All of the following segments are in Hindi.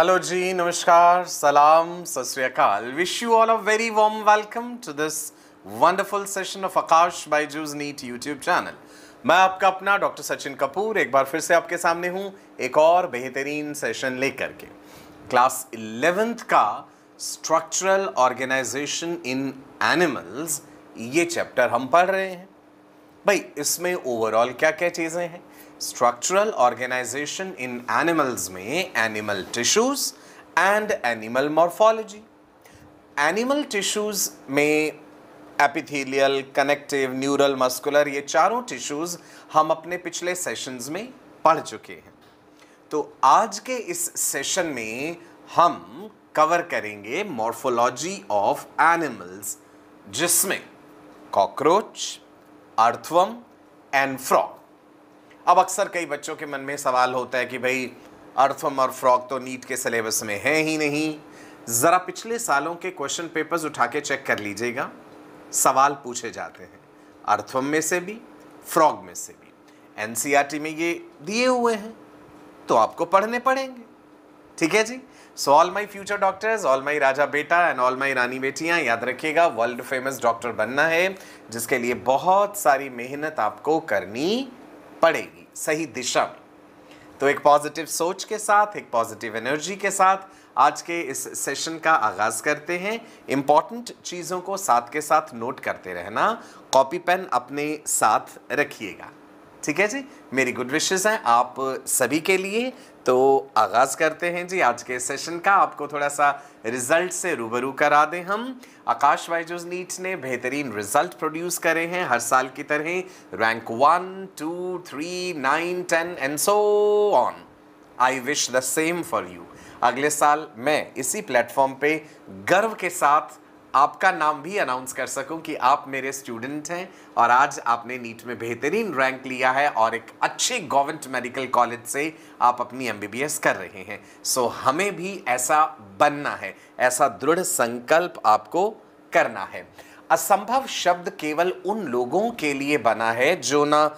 हेलो जी नमस्कार सलाम सत wish you all a very warm welcome to this wonderful session of Aakash Byju's NEET YouTube channel मैं आपका अपना डॉक्टर सचिन कपूर एक बार फिर से आपके सामने हूँ एक और बेहतरीन सेशन लेकर के क्लास इलेवेंथ का स्ट्रक्चरल ऑर्गेनाइजेशन इन एनिमल्स ये चैप्टर हम पढ़ रहे हैं भाई इसमें ओवरऑल क्या क्या चीज़ें हैं स्ट्रक्चरल ऑर्गेनाइजेशन इन एनिमल्स में animal tissues and animal morphology animal tissues में एपिथेलियल कनेक्टिव न्यूरल मस्कुलर ये चारों टिश्यूज हम अपने पिछले सेशंस में पढ़ चुके हैं तो आज के इस सेशन में हम कवर करेंगे मॉर्फोलॉजी ऑफ एनिमल्स जिसमें कॉकरोच अर्थवम एंड फ्रॉग अब अक्सर कई बच्चों के मन में सवाल होता है कि भाई अर्थम और फ्रॉक तो नीट के सिलेबस में है ही नहीं ज़रा पिछले सालों के क्वेश्चन पेपर्स उठा के चेक कर लीजिएगा सवाल पूछे जाते हैं अर्थम में से भी फ्रॉग में से भी एन में ये दिए हुए हैं तो आपको पढ़ने पड़ेंगे ठीक है जी so all my future doctors all my राजा बेटा एंड ऑल माई रानी बेटियाँ याद रखिएगा वर्ल्ड फेमस डॉक्टर बनना है जिसके लिए बहुत सारी मेहनत आपको करनी पड़ेगी सही दिशा में तो एक पॉजिटिव सोच के साथ एक पॉजिटिव एनर्जी के साथ आज के इस सेशन का आगाज़ करते हैं इम्पॉर्टेंट चीज़ों को साथ के साथ नोट करते रहना कॉपी पेन अपने साथ रखिएगा ठीक है जी मेरी गुड विशेज़ हैं आप सभी के लिए तो आगाज़ करते हैं जी आज के सेशन का आपको थोड़ा सा रिज़ल्ट से रूबरू करा दें हम आकाश वाइजोज नीट ने बेहतरीन रिज़ल्ट प्रोड्यूस करे हैं हर साल की तरह rank one two three nine ten and so on I wish the same for you अगले साल मैं इसी प्लेटफॉर्म पे गर्व के साथ आपका नाम भी अनाउंस कर सकूं कि आप मेरे स्टूडेंट हैं और आज आपने नीट में बेहतरीन रैंक लिया है और एक अच्छे गवर्नमेंट मेडिकल कॉलेज से आप अपनी एम कर रहे हैं सो हमें भी ऐसा बनना है ऐसा दृढ़ संकल्प आपको करना है असंभव शब्द केवल उन लोगों के लिए बना है जो ना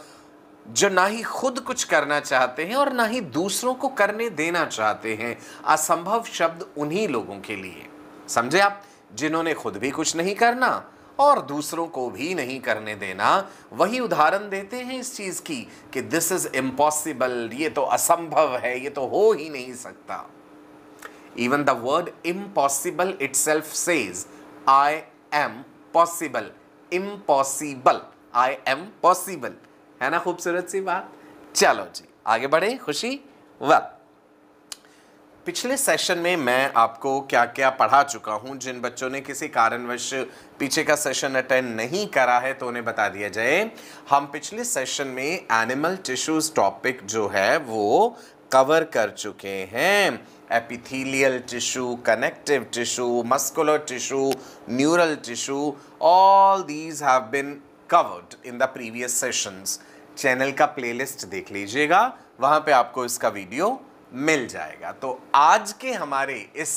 जो ना ही खुद कुछ करना चाहते हैं और ना ही दूसरों को करने देना चाहते हैं असंभव शब्द उन्हीं लोगों के लिए समझे आप जिन्होंने खुद भी कुछ नहीं करना और दूसरों को भी नहीं करने देना वही उदाहरण देते हैं इस चीज़ की कि दिस इज़ इम्पॉसिबल ये तो असंभव है ये तो हो ही नहीं सकता even the word impossible itself says I am possible impossible I am possible है ना खूबसूरत सी बात चलो जी आगे बढ़े खुशी वेल पिछले सेशन में मैं आपको क्या क्या पढ़ा चुका हूँ जिन बच्चों ने किसी कारणवश पीछे का सेशन अटेंड नहीं करा है तो उन्हें बता दिया जाए हम पिछले सेशन में एनिमल टिश्यूज टॉपिक जो है वो कवर कर चुके हैं epithelial tissue connective tissue muscular tissue neural tissue all these have been covered in the previous sessions channel का प्लेलिस्ट देख लीजिएगा वहाँ पे आपको इसका वीडियो मिल जाएगा तो आज के हमारे इस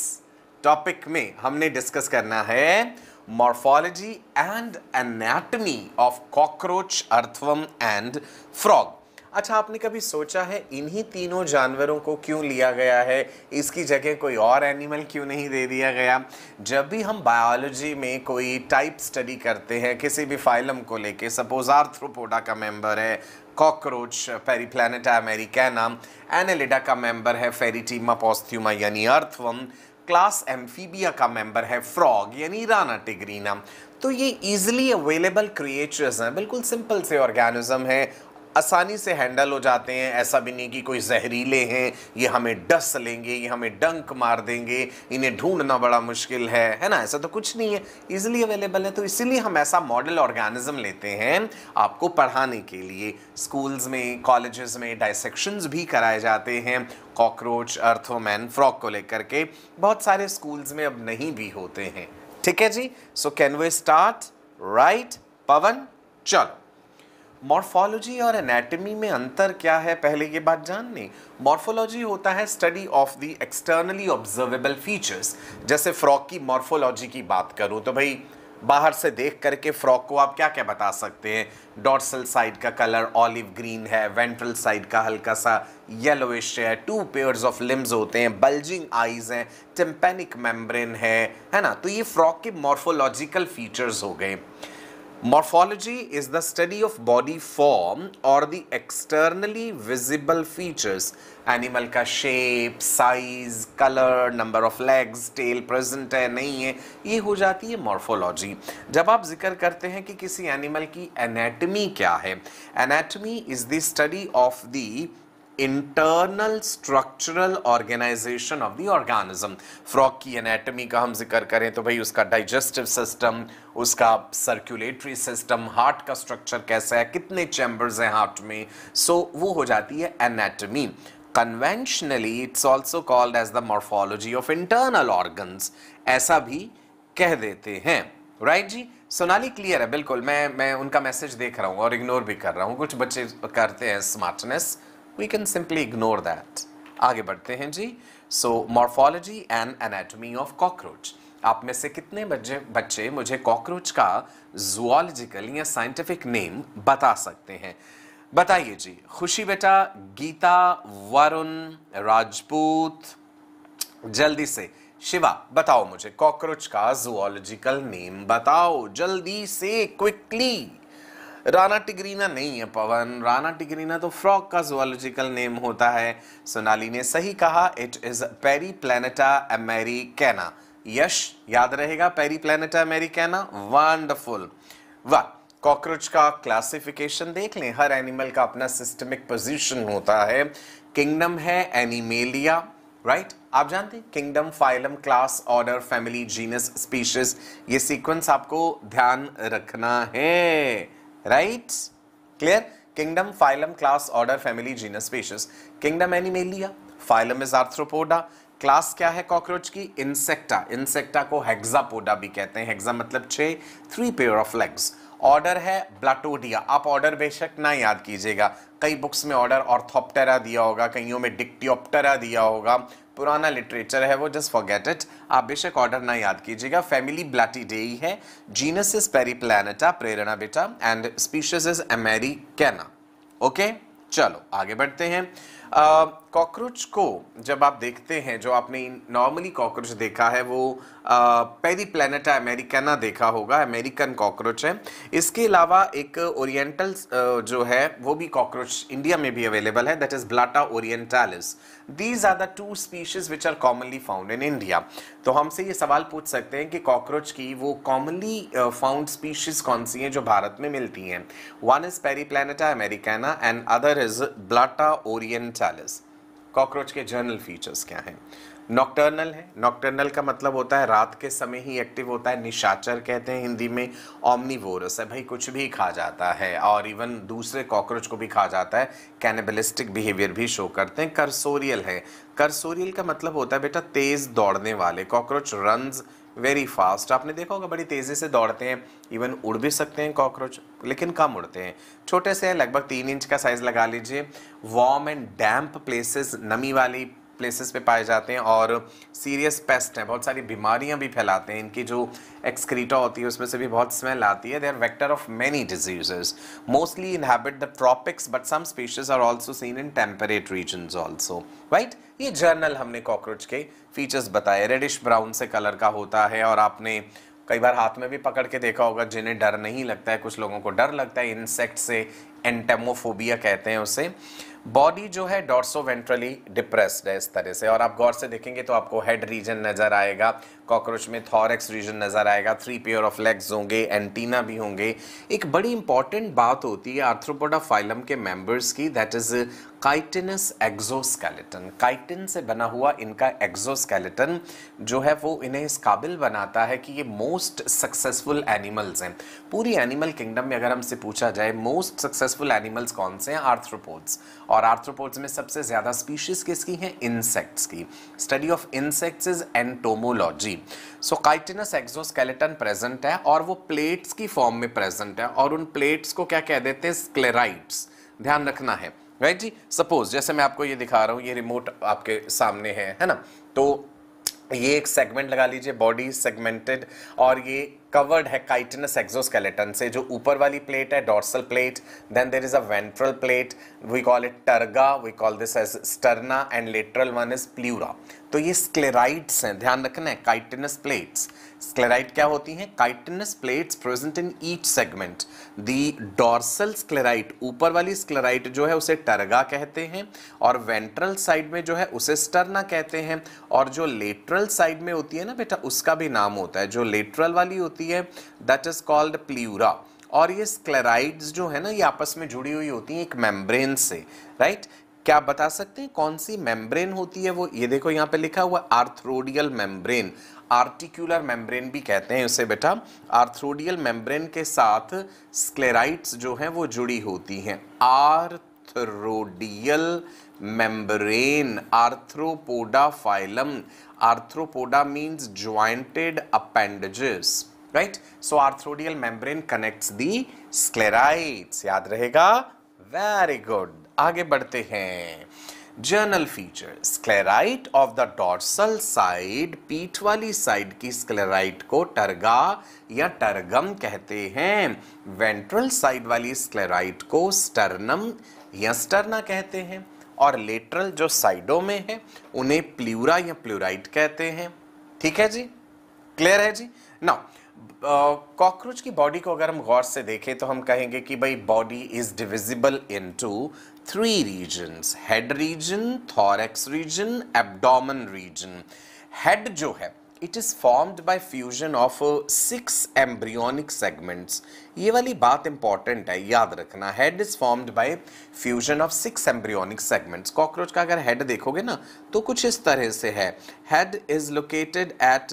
टॉपिक में हमने डिस्कस करना है morphology and anatomy of cockroach earthworm and frog अच्छा आपने कभी सोचा है इन्हीं तीनों जानवरों को क्यों लिया गया है इसकी जगह कोई और एनिमल क्यों नहीं दे दिया गया जब भी हम बायोलॉजी में कोई टाइप स्टडी करते हैं किसी भी फाइलम को लेके सपोज आर्थ्रोपोडा का मेंबर है कॉकरोच पेरीप्लानिटा अमेरिकाना एनेलिडा का मेंबर है फेरीटीमा पॉस्थ्यूमा यानी अर्थवम क्लास एम्फीबिया का मेंबर है फ्रॉग यानी राना टिग्रीना तो ये इजिली अवेलेबल क्रिएचर्स हैं बिल्कुल सिंपल से ऑर्गेनिज्म है आसानी से हैंडल हो जाते हैं ऐसा भी नहीं कि कोई जहरीले हैं ये हमें डस लेंगे ये हमें डंक मार देंगे इन्हें ढूंढना बड़ा मुश्किल है है ना ऐसा तो कुछ नहीं है ईजिली अवेलेबल है तो इसीलिए हम ऐसा मॉडल ऑर्गेनिज्म लेते हैं आपको पढ़ाने के लिए स्कूल्स में कॉलेजेस में डाइसेक्शंस भी कराए जाते हैं कॉकरोच अर्थोमैन फ्रॉक को लेकर के बहुत सारे स्कूल्स में अब नहीं भी होते हैं ठीक है जी so can we start right Pawan चलो मॉर्फोलॉजी और एनाटमी में अंतर क्या है पहले ये बात जान लें मॉर्फोलॉजी होता है study of the externally observable features जैसे फ्रॉक की मॉर्फोलॉजी की बात करूँ तो भाई बाहर से देख करके फ्रॉक को आप क्या क्या बता सकते हैं डॉर्सल साइड का कलर ऑलिव ग्रीन है वेंट्रल साइड का हल्का सा येलोइश है टू पेयर्स ऑफ लिम्स होते हैं बल्जिंग आईज हैं टिम्पेनिक मेम्ब्रेन है है ना तो ये फ्रॉक के मॉर्फोलॉजिकल फीचर्स हो गए Morphology is the study of body form or the externally visible features. Animal का shape size colour number of legs tail present है नहीं है ये हो जाती है मॉर्फोलॉजी जब आप जिक्र करते हैं कि किसी एनिमल की एनेटमी क्या है anatomy is the study of the internal structural organisation of the organism frog की एनाटॉमी का हम जिक्र करें तो भाई उसका डाइजेस्टिव सिस्टम उसका सर्कुलेटरी सिस्टम हार्ट का स्ट्रक्चर कैसा है कितने चैम्बर्स हैं हार्ट में सो so, वो हो जाती है anatomy conventionally it's also called as the morphology of internal organs ऐसा भी कह देते हैं राइट right जी सोनाली क्लियर है बिल्कुल मैं मैं उनका मैसेज देख रहा हूँ और इग्नोर भी कर रहा हूँ कुछ बच्चे करते हैं smartness we can simply ignore that आगे बढ़ते हैं जी so morphology and anatomy of cockroach आप में से कितने बच्चे बच्चे मुझे कॉकरोच का जुआलॉजिकल या साइंटिफिक नेम बता सकते हैं बताइए जी खुशी बेटा गीता वरुण राजपूत जल्दी से शिवा बताओ मुझे कॉकरोच का जुआलॉजिकल नेम बताओ जल्दी से क्विकली राना टिगरीना नहीं है पवन राना टिगरीना तो फ्रॉक का जोलॉजिकल नेम होता है सोनाली ने सही कहा इट इज पेरी अमेरी कैना यश याद रहेगा पेरी प्लानटा अमेरिकैना वंडरफुल वाह कॉकरोच का क्लासिफिकेशन देख लें हर एनिमल का अपना सिस्टमिक पोजीशन होता है किंगडम है एनिमेलिया राइट right? आप जानते हैं kingdom phylum class order family genus species ये सीक्वेंस आपको ध्यान रखना है right clear kingdom phylum class order family genus species kingdom Animalia phylum is Arthropoda class क्या है कॉकरोच की इंसेक्टा इंसेक्टा को हेक्सापोडा भी कहते हैं हेक्सा मतलब छह three pair of legs order है ब्लाटोडिया आप ऑर्डर बेशक ना याद कीजिएगा कई बुक्स में ऑर्डर ऑर्थोप्टेरा दिया होगा कईयों में डिक्टियोप्टेरा दिया होगा पुराना लिटरेचर है वो जस्ट फॉरगेट इट आप बेशक ऑर्डर ना याद कीजिएगा फैमिली ब्लैटीडेई है genus is Periplaneta Prerna बेटा and species is americana okay चलो आगे बढ़ते हैं कॉकरोच को जब आप देखते हैं जो आपने नॉर्मली कॉकरोच देखा है वो पेरी प्लानट अमेरिकाना देखा होगा अमेरिकन कॉकरोच है इसके अलावा एक ओरिएंटल जो है वो भी कॉकरोच इंडिया में भी अवेलेबल है that is Blatta orientalis these are the two species which are commonly found in India तो हमसे ये सवाल पूछ सकते हैं कि कॉकरोच की वो कॉमनली फाउंड स्पीशीज कौन सी हैं जो भारत में मिलती हैं one is Periplaneta americana and other is Blatta orientalis cockroach के जर्नल फीचर्स क्या हैं नॉक्टर्नल है नॉक्टर्नल का मतलब होता है रात के समय ही एक्टिव होता है निशाचर कहते हैं हिंदी में ओमनीवोरस है भाई कुछ भी खा जाता है और इवन दूसरे कॉकरोच को भी खा जाता है कैनिबलिस्टिक बिहेवियर भी शो करते हैं करसोरियल है करसोरियल का मतलब होता है बेटा तेज़ दौड़ने वाले कॉकरोच रनज़ वेरी फास्ट आपने देखा होगा बड़ी तेज़ी से दौड़ते हैं इवन उड़ भी सकते हैं कॉकरोच लेकिन कम उड़ते हैं छोटे से हैं लगभग तीन इंच का साइज़ लगा लीजिए वार्म एंड डैम्प प्लेसेस नमी वाली प्लेसेस पे पाए जाते हैं और सीरियस पेस्ट हैं बहुत सारी बीमारियां भी फैलाते हैं इनकी जो एक्सक्रीटा होती है उसमें से भी बहुत स्मेल आती है they are vector of many diseases mostly inhabit the tropics but some species are also seen in temperate region also right ये जर्नल हमने कॉकरोच के फीचर्स बताए रेडिश ब्राउन से कलर का होता है और आपने कई बार हाथ में भी पकड़ के देखा होगा जिन्हें डर नहीं लगता है कुछ लोगों को डर लगता है इंसेक्ट से एंटेमोफोबिया कहते हैं उसे बॉडी जो है डॉर्सो वेंट्रली डिप्रेस्ड है इस तरह से और आप गौर से देखेंगे तो आपको हेड रीजन नज़र आएगा कॉकरोच में थॉरेक्स रीजन नज़र आएगा थ्री पेयर ऑफ लेग्स होंगे एंटीना भी होंगे एक बड़ी इंपॉर्टेंट बात होती है आर्थ्रोपोडा फाइलम के मेंबर्स की that is chitinous exoskeleton chitin से बना हुआ इनका एक्सोस्केलेटन जो है वो इन्हें इस काबिल बनाता है कि ये मोस्ट सक्सेसफुल एनिमल्स हैं पूरी एनिमल किंगडम में अगर हमसे पूछा जाए मोस्ट सक्सेसफुल एनिमल्स कौन से हैं आर्थ्रोपोड्स और आर्थ्रोपोड्स में सबसे ज़्यादा स्पीशीज किसकी हैं इंसेक्ट्स की study of insects is entomology so chitinous exoskeleton present है और वो प्लेट्स की फॉर्म में प्रेजेंट है और उन प्लेट्स को क्या कह देते हैं स्क्लेराइट्स ध्यान रखना है राइट जी सपोज जैसे मैं आपको ये दिखा रहा हूँ ये रिमोट आपके सामने है है ना तो ये एक सेगमेंट लगा लीजिए बॉडी सेगमेंटेड और ये कवर्ड है काइटनस एक्सोस्केलेटन से जो ऊपर वाली प्लेट है dorsal plate then there is a ventral plate we call it terga we call this as sterna and lateral one is pleura तो ये स्क्लेराइड्स हैं ध्यान रखना है काइटनस प्लेट्स स्क्लेराइड क्या होती हैं chitinous plates present in each segment the dorsal sclerite ऊपर वाली स्क्लेराइट जो है उसे टर्गा कहते हैं और वेंट्रल साइड में जो है उसे स्टर्ना कहते हैं और जो लेटरल साइड में होती है ना बेटा उसका भी नाम होता है जो लेटरल वाली होती है दैट इज कॉल्ड प्लीरा और ये स्क्लेराइड्स जो है ना ये आपस में जुड़ी हुई होती हैं एक मेम्ब्रेन से राइट क्या आप बता सकते हैं कौन सी मेम्ब्रेन होती है वो ये देखो यहाँ पे लिखा हुआ आर्थ्रोडियल मेम्ब्रेन आर्टिक्यूलर मेम्ब्रेन भी कहते हैं उसे बेटा आर्थ्रोडियल मेम्ब्रेन के साथ स्क्लेराइट्स जो हैं वो जुड़ी होती हैं arthrodial membrane Arthropoda phylum Arthropoda means jointed appendages right so arthrodial membrane connects the sclerites याद रहेगा वेरी गुड आगे बढ़ते हैं general feature sclerite of the dorsal side पीठ वाली साइड की स्क्लेराइट को टर्गा या टर्गम कहते हैं वेंट्रल साइड वाली स्क्लेराइट को स्टर्नम या स्टर्ना कहते हैं और लेटरल जो साइडों में है उन्हें प्लूरा या प्लूराइट कहते हैं ठीक है जी क्लियर है जी ना कॉकरोच की बॉडी को अगर हम गौर से देखें तो हम कहेंगे कि भाई body is divisible into three regions head region thorax region abdomen region head जो है it is formed by fusion of six embryonic segments ये वाली बात इंपॉर्टेंट है याद रखना head is formed by fusion of six embryonic segments cockroach का अगर हेड देखोगे ना तो कुछ इस तरह से है head is located at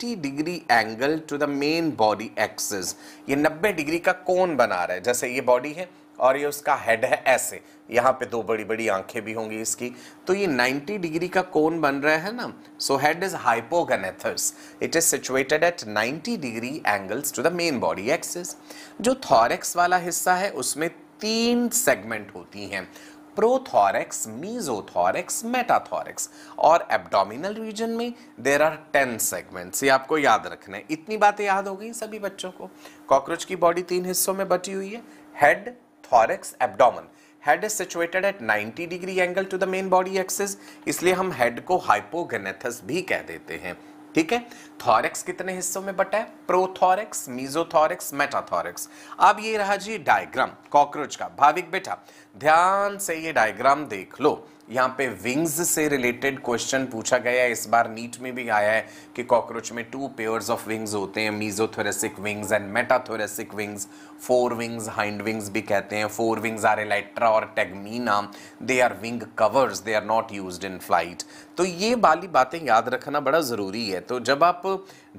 90 degree angle to the main body axis ये 90 डिग्री का कोन बना रहा है जैसे ये बॉडी है और ये उसका हेड है ऐसे यहाँ पे दो बड़ी बड़ी आंखें भी होंगी इसकी तो ये 90 डिग्री का कोन बन रहा है ना so head is hypognathous it is situated at 90 degree angles to the main body axis जो थॉरेक्स वाला हिस्सा है उसमें तीन सेगमेंट होती हैं प्रोथॉरेक्स मीजोथॉरेक्स मेटाथॉरेक्स और एब्डोमिनल रीजन में देर आर टेन सेगमेंट्स ये आपको याद रखना है इतनी बातें याद हो गई सभी बच्चों को कॉकरोच की बॉडी तीन हिस्सों में बटी हुई है head thorax abdomen head is situated at 90 degree angle to the main body axis इसलिए हम हेड को हाइपोगेनेथस भी कह देते हैं ठीक है थॉरेक्स कितने हिस्सों में बटा है प्रोथॉरेक्स मीजोथॉरेक्स मेटाथॉरेक्स अब ये रहा जी डायग्राम कॉकरोच का भाविक बेटा ध्यान से ये डायग्राम देख लो यहाँ पे विंग्स से रिलेटेड क्वेश्चन पूछा गया है इस बार नीट में भी आया है कि कॉकरोच में टू पेयर्स ऑफ विंग्स होते हैं mesothoracic wings and metathoracic wings fore wings hind wings भी कहते हैं फोर विंग्स आर एलेट्रा और tegmina they are wing covers they are not use in flight तो ये वाली बातें याद रखना बड़ा ज़रूरी है तो जब आप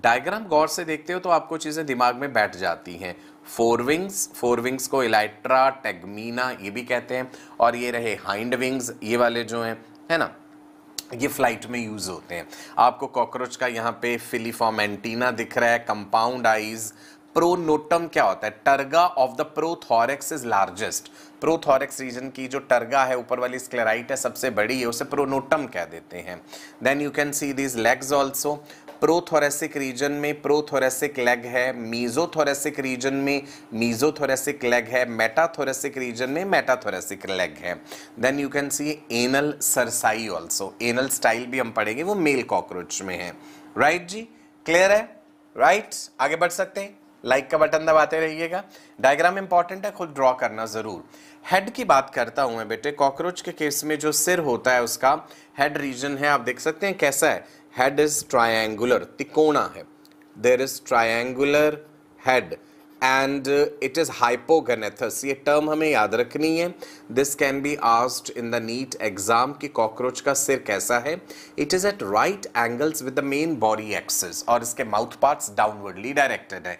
डायग्राम गौर से देखते हो तो आपको चीज़ें दिमाग में बैठ जाती हैं फोर विंग्स फोर विंग्स को इलाइट्रा टेगमीना ये भी कहते हैं और ये रहे हाइंड विंग्स ये वाले जो हैं है ना ये फ्लाइट में यूज़ होते हैं आपको कॉकरोच का यहाँ पे फिलीफॉर्म एंटीना दिख रहा है कंपाउंड आइज प्रोनोटम क्या होता है terga of the prothorax is largest prothorax region की जो टर्गा है ऊपर वाली स्क्लेराइट है सबसे बड़ी है उसे प्रोनोटम कह देते हैं then you can see this legs also prothoracic region में प्रोथोरेसिक लेग है मीजोथोरेसिक रीजन में मीजोथोरेसिक लेग है मेटाथोरेसिक रीजन में मेटाथोरेसिक लेग है then you can see anal cerci also anal style भी हम पढ़ेंगे वो मेल कॉकरोच में है राइट right, जी क्लियर है राइट right? आगे बढ़ सकते हैं लाइक like का बटन दबाते रहिएगा डायग्राम इंपॉर्टेंट है खुद ड्रॉ करना ज़रूर हेड की बात करता हूं मैं बेटे कॉकरोच के केस में जो सिर होता है उसका हेड रीजन है आप देख सकते हैं कैसा है हेड इज ट्राइंगुलर तिकोणा है there is triangular head and it is hypognathous ये टर्म हमें याद रखनी है this can be asked in the NEET exam कि कॉकरोच का सिर कैसा है it is at right angles with the main body axis और इसके माउथ पार्ट्स डाउनवर्डली डायरेक्टेड है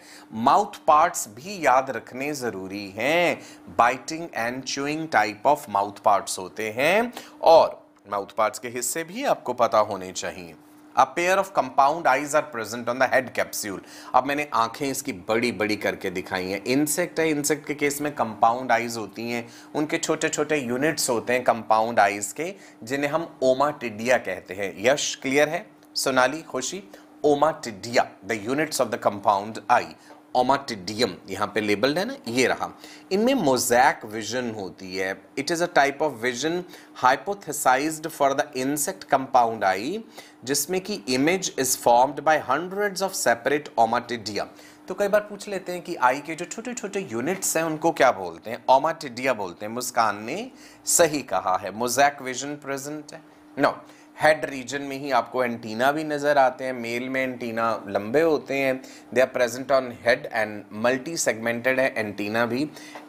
माउथ पार्ट्स भी याद रखने ज़रूरी हैं biting and chewing type of mouth parts होते हैं और माउथ पार्ट्स के हिस्से भी आपको पता होने चाहिए a pair of compound eyes are present on the head capsule अब मैंने आंखें इसकी बड़ी बड़ी करके दिखाई हैं इंसेक्ट है इंसेक्ट के केस में कंपाउंड आईज होती हैं उनके छोटे छोटे यूनिट्स होते हैं कंपाउंड आईज के जिन्हें हम ओमा टिडिया कहते हैं यश क्लियर है Sonali Khushi ommatidia the units of the compound eye ommatidium यहाँ पे लेबल्ड है ना ये रहा इनमें मोजैक विजन होती है it is a type of vision hypothesised for the insect compound eye जिसमें कि image is formed by hundreds of separate ommatidia तो कई बार पूछ लेते हैं कि आई के जो छोटे छोटे यूनिट्स हैं उनको क्या बोलते हैं ओमाटिडिया बोलते हैं मुस्कान ने सही कहा है मोजैक विजन प्रेजेंट है नो no. हेड रीजन में ही आपको एंटीना भी नज़र आते हैं मेल में एंटीना लंबे होते हैं they are present on head and multi segmented है एंटीना भी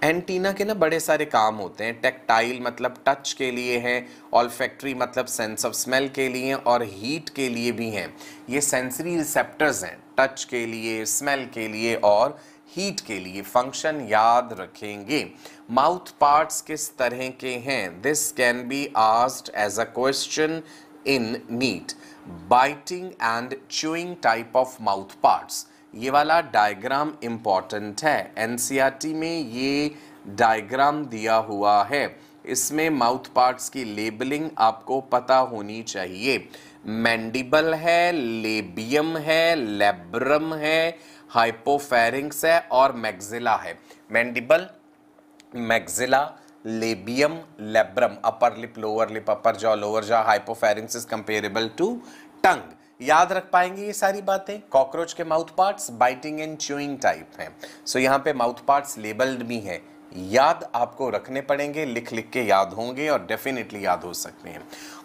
एंटीना के ना बड़े सारे काम होते हैं टेक्टाइल मतलब टच के लिए हैं ऑलफैक्ट्री मतलब सेंस ऑफ स्मेल के लिए और हीट के लिए भी हैं ये सेंसरी रिसेप्टर्स हैं टच के लिए स्मेल के लिए और हीट के लिए फंक्शन याद रखेंगे माउथ पार्ट्स किस तरह के हैं this can be asked as a question in NEET biting and chewing type of mouth parts ये वाला डायग्राम इम्पॉर्टेंट है एन e में ये डायग्राम दिया हुआ है इसमें माउथ पार्ट्स की लेबलिंग आपको पता होनी चाहिए मैंडिबल है लेबियम है लेब्रम है हाइपोफेरिंग्स है और मैग्जिला है mandible maxilla labium labrum upper lip lower lip upper jaw lower jaw hypopharynx is comparable to tongue याद रख पाएंगे ये सारी बातें कॉकरोच के mouth parts biting and chewing type हैं सो so, यहाँ पे माउथ पार्ट्स लेबल्ड भी हैं याद आपको रखने पड़ेंगे लिख लिख के याद होंगे और डेफिनेटली याद हो सकते हैं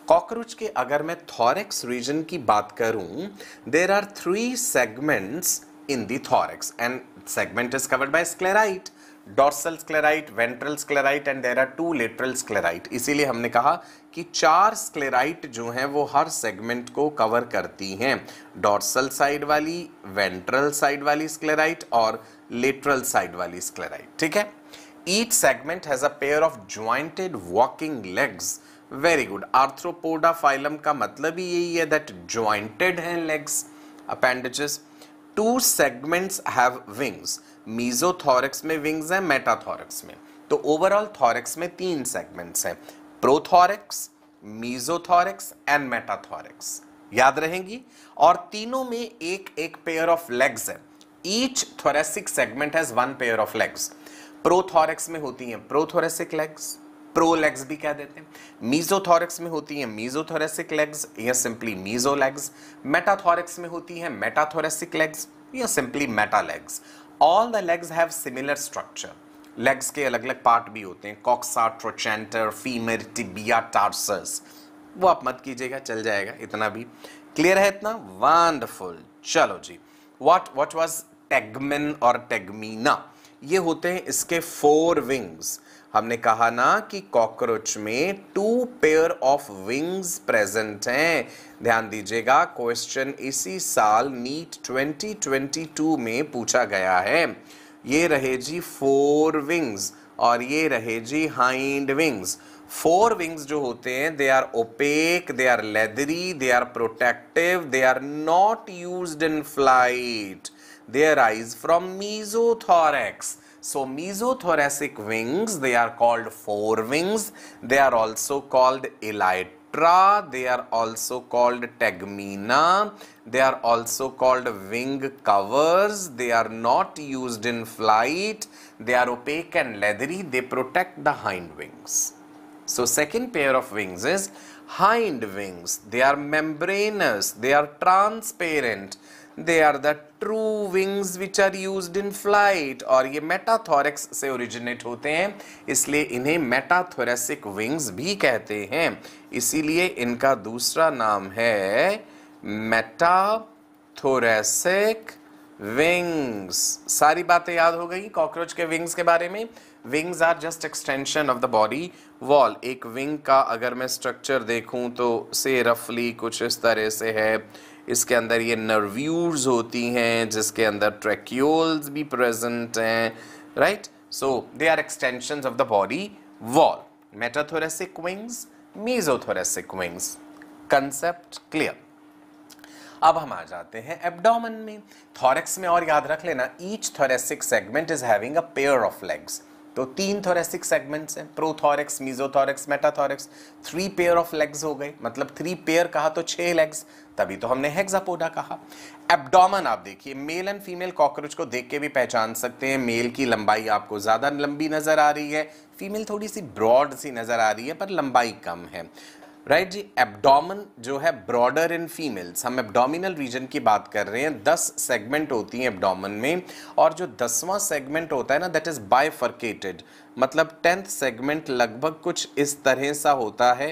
कॉकरोच के अगर मैं थॉरेक्स रीजन की बात करूं there are three segments in the thorax and segment is covered by sclerite dorsal sclerite ventral sclerite and there are two lateral sclerite इसीलिए हमने कहा कि चार स्क्लेराइट जो हैं वो हर सेगमेंट को कवर करती हैं डॉर्सल साइड वाली वेंट्रल साइड वाली स्क्लेराइट और लेटरल साइड वाली स्क्लेराइट ठीक है each segment has a pair of jointed walking legs very good Arthropoda phylum का मतलब ही यही है दैट ज्वाइंटेड हैं legs appendages two segments have wings mesothorax में विंग्स हैं मेटाथॉरिक्स में तो ओवरऑल थॉरिक्स में तीन सेगमेंट्स हैं प्रोथॉरिक्स मीजोथॉरिक्स एंड मेटाथॉरिक्स याद रहेंगी और तीनों में एक एक पेयर ऑफ लेग्स है each thoracic segment has one pair of legs prothorax में होती हैं प्रोथोरेसिक लेग्स प्रो लेग्स भी कह देते हैं मीजोथॉरिक्स में होती हैं मीजोथोरेसिक लेग्स या सिंपली मीजो लेग्स मेटाथॉरिक्स में होती हैं मेटाथोरेसिक लेग्स या simply meta legs all the legs have similar structure legs के अलग अलग पार्ट भी होते हैं coxa trochanter femur tibia tarsus वो आप मत कीजिएगा चल जाएगा इतना भी क्लियर है इतना वंडरफुल चलो जी व्हाट व्हाट वाज टेगमेन और टेगमीना ये होते हैं इसके फोर विंग्स हमने कहा ना कि कॉकरोच में two pair of wings present हैं ध्यान दीजिएगा क्वेश्चन इसी साल नीट 2022 में पूछा गया है ये रहे जी फोर विंग्स और ये रहे जी हाइंड विंग्स फोर विंग्स जो होते हैं they are opaque they are leathery they are protective they are not used in flight are arise from mesothorax So mesothoracic wings, they are called four wings. They are also called elytra. They are also called tegmina. They are also called wing covers. They are not used in flight. They are opaque and leathery. They protect the hind wings. So second pair of wings is hind wings. They are membranous. They are transparent they are the true wings which are use in flight और ये मेटाथोरक्स से ओरिजिनेट होते हैं इसलिए इन्हें मेटाथोरेसिक विंग्स भी कहते हैं इसीलिए इनका दूसरा नाम है मेटाथोरेसिक विंग्स सारी बातें याद हो गई कॉकरोच के विंग्स के बारे में wings are just extension of the body wall एक विंग का अगर मैं स्ट्रक्चर देखूं तो से रफली कुछ इस तरह से है इसके अंदर ये नर्व्यूर्स होती हैं जिसके अंदर ट्रैक्योल्स भी प्रेजेंट हैं right so they are extension of the body wall metathoracic wings mesothoracic wings concept clear अब हम आ जाते हैं एब्डोमन में थॉरेक्स में और याद रख लेना each thoracic segment is having a pair of legs तो तीन थोरेसिक सेगमेंट्स हैं prothorax mesothorax metathorax three pair of legs हो गए मतलब थ्री पेयर कहा तो छह लेग्स तभी तो हमने हेक्सापोडा कहा एब्डोमन आप देखिए मेल एंड फीमेल कॉकरोच को देख के भी पहचान सकते हैं मेल की लंबाई आपको ज़्यादा लंबी नज़र आ रही है फीमेल थोड़ी सी ब्रॉड सी नज़र आ रही है पर लंबाई कम है राइट right जी एब्डोमन जो है ब्रॉडर इन फीमेल्स हम एब्डोमिनल रीजन की बात कर रहे हैं दस सेगमेंट होती हैं एब्डोमन में और जो दसवां सेगमेंट होता है ना दैट इज़ बायफर्केटेड मतलब टेंथ सेगमेंट लगभग कुछ इस तरह सा होता है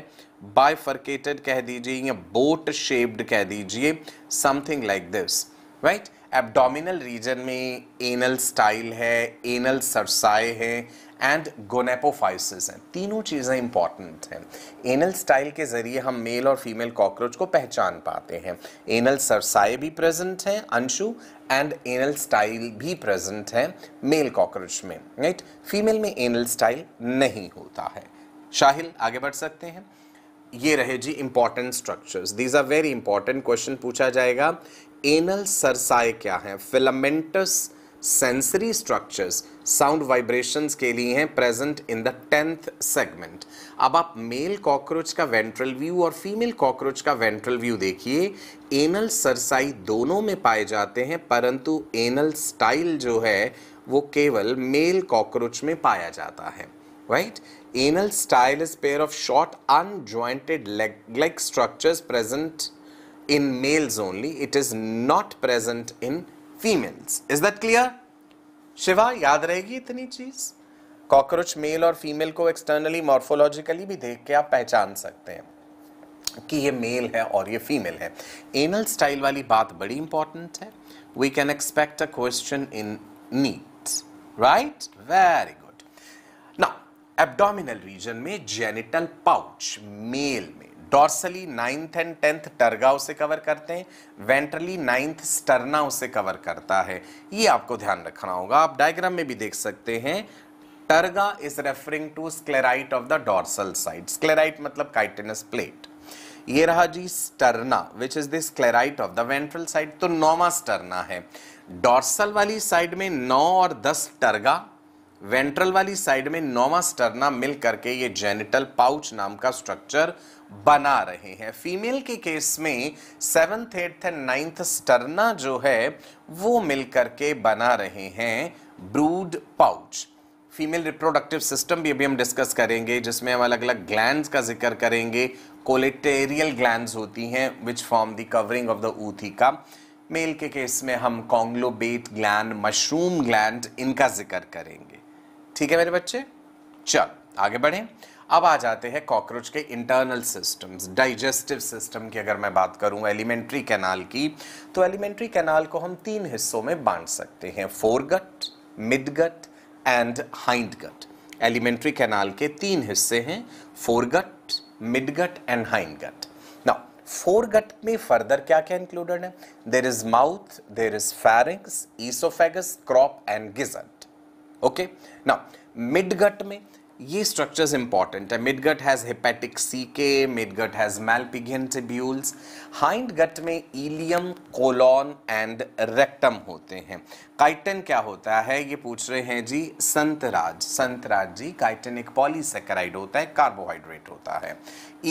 बायफर्केटेड कह दीजिए या बोट शेप्ड कह दीजिए something like this right abdominal region में एनल स्टाइल है एनल सरसाए हैं एंड गोनेपोफाइसिस हैं तीनों चीज़ें इंपॉर्टेंट हैं एनल स्टाइल के ज़रिए हम मेल और फीमेल कॉकरोच को पहचान पाते हैं एनल सरसाए भी प्रेजेंट हैं अंशु एंड एनल स्टाइल भी प्रेजेंट है मेल कॉकरोच में राइट फीमेल में एनल स्टाइल नहीं होता है शाहिल आगे बढ़ सकते हैं ये रहे जी important structures these are very important question पूछा जाएगा एनल सरसाए क्या है filamentous sensory structures sound vibrations के लिए हैं present in the tenth segment अब आप मेल कॉकरोच का वेंट्रल व्यू और फीमेल कॉकरोच का वेंट्रल व्यू देखिए एनल सरसाई दोनों में पाए जाते हैं परंतु एनल स्टाइल जो है वो केवल मेल कॉकरोच में पाया जाता है right anal style is pair of short unjointed leg leg structures present in males only it is not present in females is that clear Shiva याद रहेगी इतनी चीज कॉकरोच मेल और फीमेल को एक्सटर्नली मॉर्फोलॉजिकली भी देख के आप पहचान सकते हैं कि ये मेल है और ये फीमेल है एनल स्टाइल वाली बात बड़ी इंपॉर्टेंट है we can expect a question in NEET right very good ना एब्डोमिनल रीजन में genital pouch male dorsally ninth and tenth terga उसे कवर करते हैं वेंट्रली नाइन्थ स्टर्ना उसे कवर करता है ये आपको ध्यान रखना होगा आप डायग्राम में भी देख सकते हैं terga is referring to sclerite of the dorsal side sclerite मतलब काइटेनस प्लेट ये रहा जी sterna which is the sclerite of the ventral side तो नौवा स्टर्ना है डॉर्सल वाली साइड में नौ और दस टर्गा वेंट्रल वाली साइड में नौवा स्टर्ना मिल करके ये जेनिटल पाउच नाम का स्ट्रक्चर बना रहे हैं फीमेल के केस में seventh eighth and ninth sterna जो है वो मिलकर के बना रहे हैं brood pouch female reproductive system भी अभी हम डिस्कस करेंगे जिसमें हम अलग अलग ग्लैंड का जिक्र करेंगे कोलेटेरियल ग्लैंड होती हैं which form the covering of the ootheca का मेल के केस में हम कॉन्ग्लोबेट ग्लैंड मशरूम ग्लैंड इनका जिक्र करेंगे ठीक है मेरे बच्चे चल आगे बढ़ें अब आ जाते हैं कॉकरोच के इंटरनल सिस्टम्स डाइजेस्टिव सिस्टम की अगर मैं बात करूं एलिमेंट्री कैनाल की तो एलिमेंट्री कैनाल को हम तीन हिस्सों में बांट सकते हैं foregut midgut and hindgut alimentary canal के तीन हिस्से हैं foregut midgut and hindgut now foregut में फर्दर क्या क्या इंक्लूडेड है there is mouth there is pharynx oesophagus crop and गिजट ओके नाउ मिडगट में ये स्ट्रक्चर्स इंपॉर्टेंट है midgut has hepatic caeca midgut has Malpighian tubules hind gut में ईलियम कोलॉन एंड रेक्टम होते हैं काइटन क्या होता है ये पूछ रहे हैं जी संतराज संतराज जी काइटन एक पॉलीसेकेराइड होता है कार्बोहाइड्रेट होता है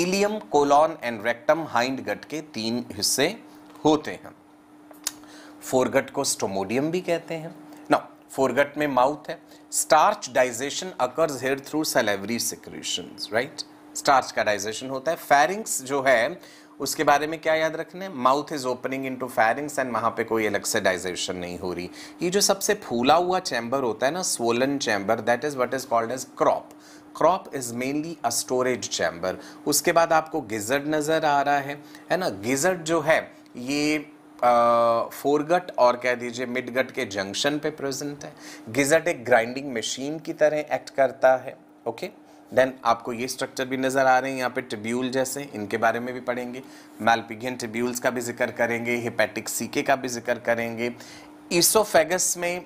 ileum colon and rectum hind gut के तीन हिस्से होते हैं फोरगट को स्टोमोडियम भी कहते हैं ना फोरगट में माउथ है starch digestion occurs here through salivary secretion right starch का डाइजेशन होता है फेरिंग्स जो है उसके बारे में क्या याद रखना है mouth is opening into pharynx and वहाँ पे कोई अलग से डाइजेशन नहीं हो रही ये जो सबसे फूला हुआ चैम्बर होता है ना swollen chamber that is what is called as crop crop is mainly a storage chamber उसके बाद आपको गिजर्ड नज़र आ रहा है है ना गिजर्ड जो है ये फोरगट और कह दीजिए मिडगट के जंक्शन पे प्रेजेंट है गिजट एक ग्राइंडिंग मशीन की तरह एक्ट करता है ओके देन आपको ये स्ट्रक्चर भी नज़र आ रहे हैं यहाँ पे टिब्यूल जैसे इनके बारे में भी पढ़ेंगे मेलपिगियन टिब्यूल्स का भी जिक्र करेंगे हिपेटिक सीके का भी जिक्र करेंगे ईसोफेगस में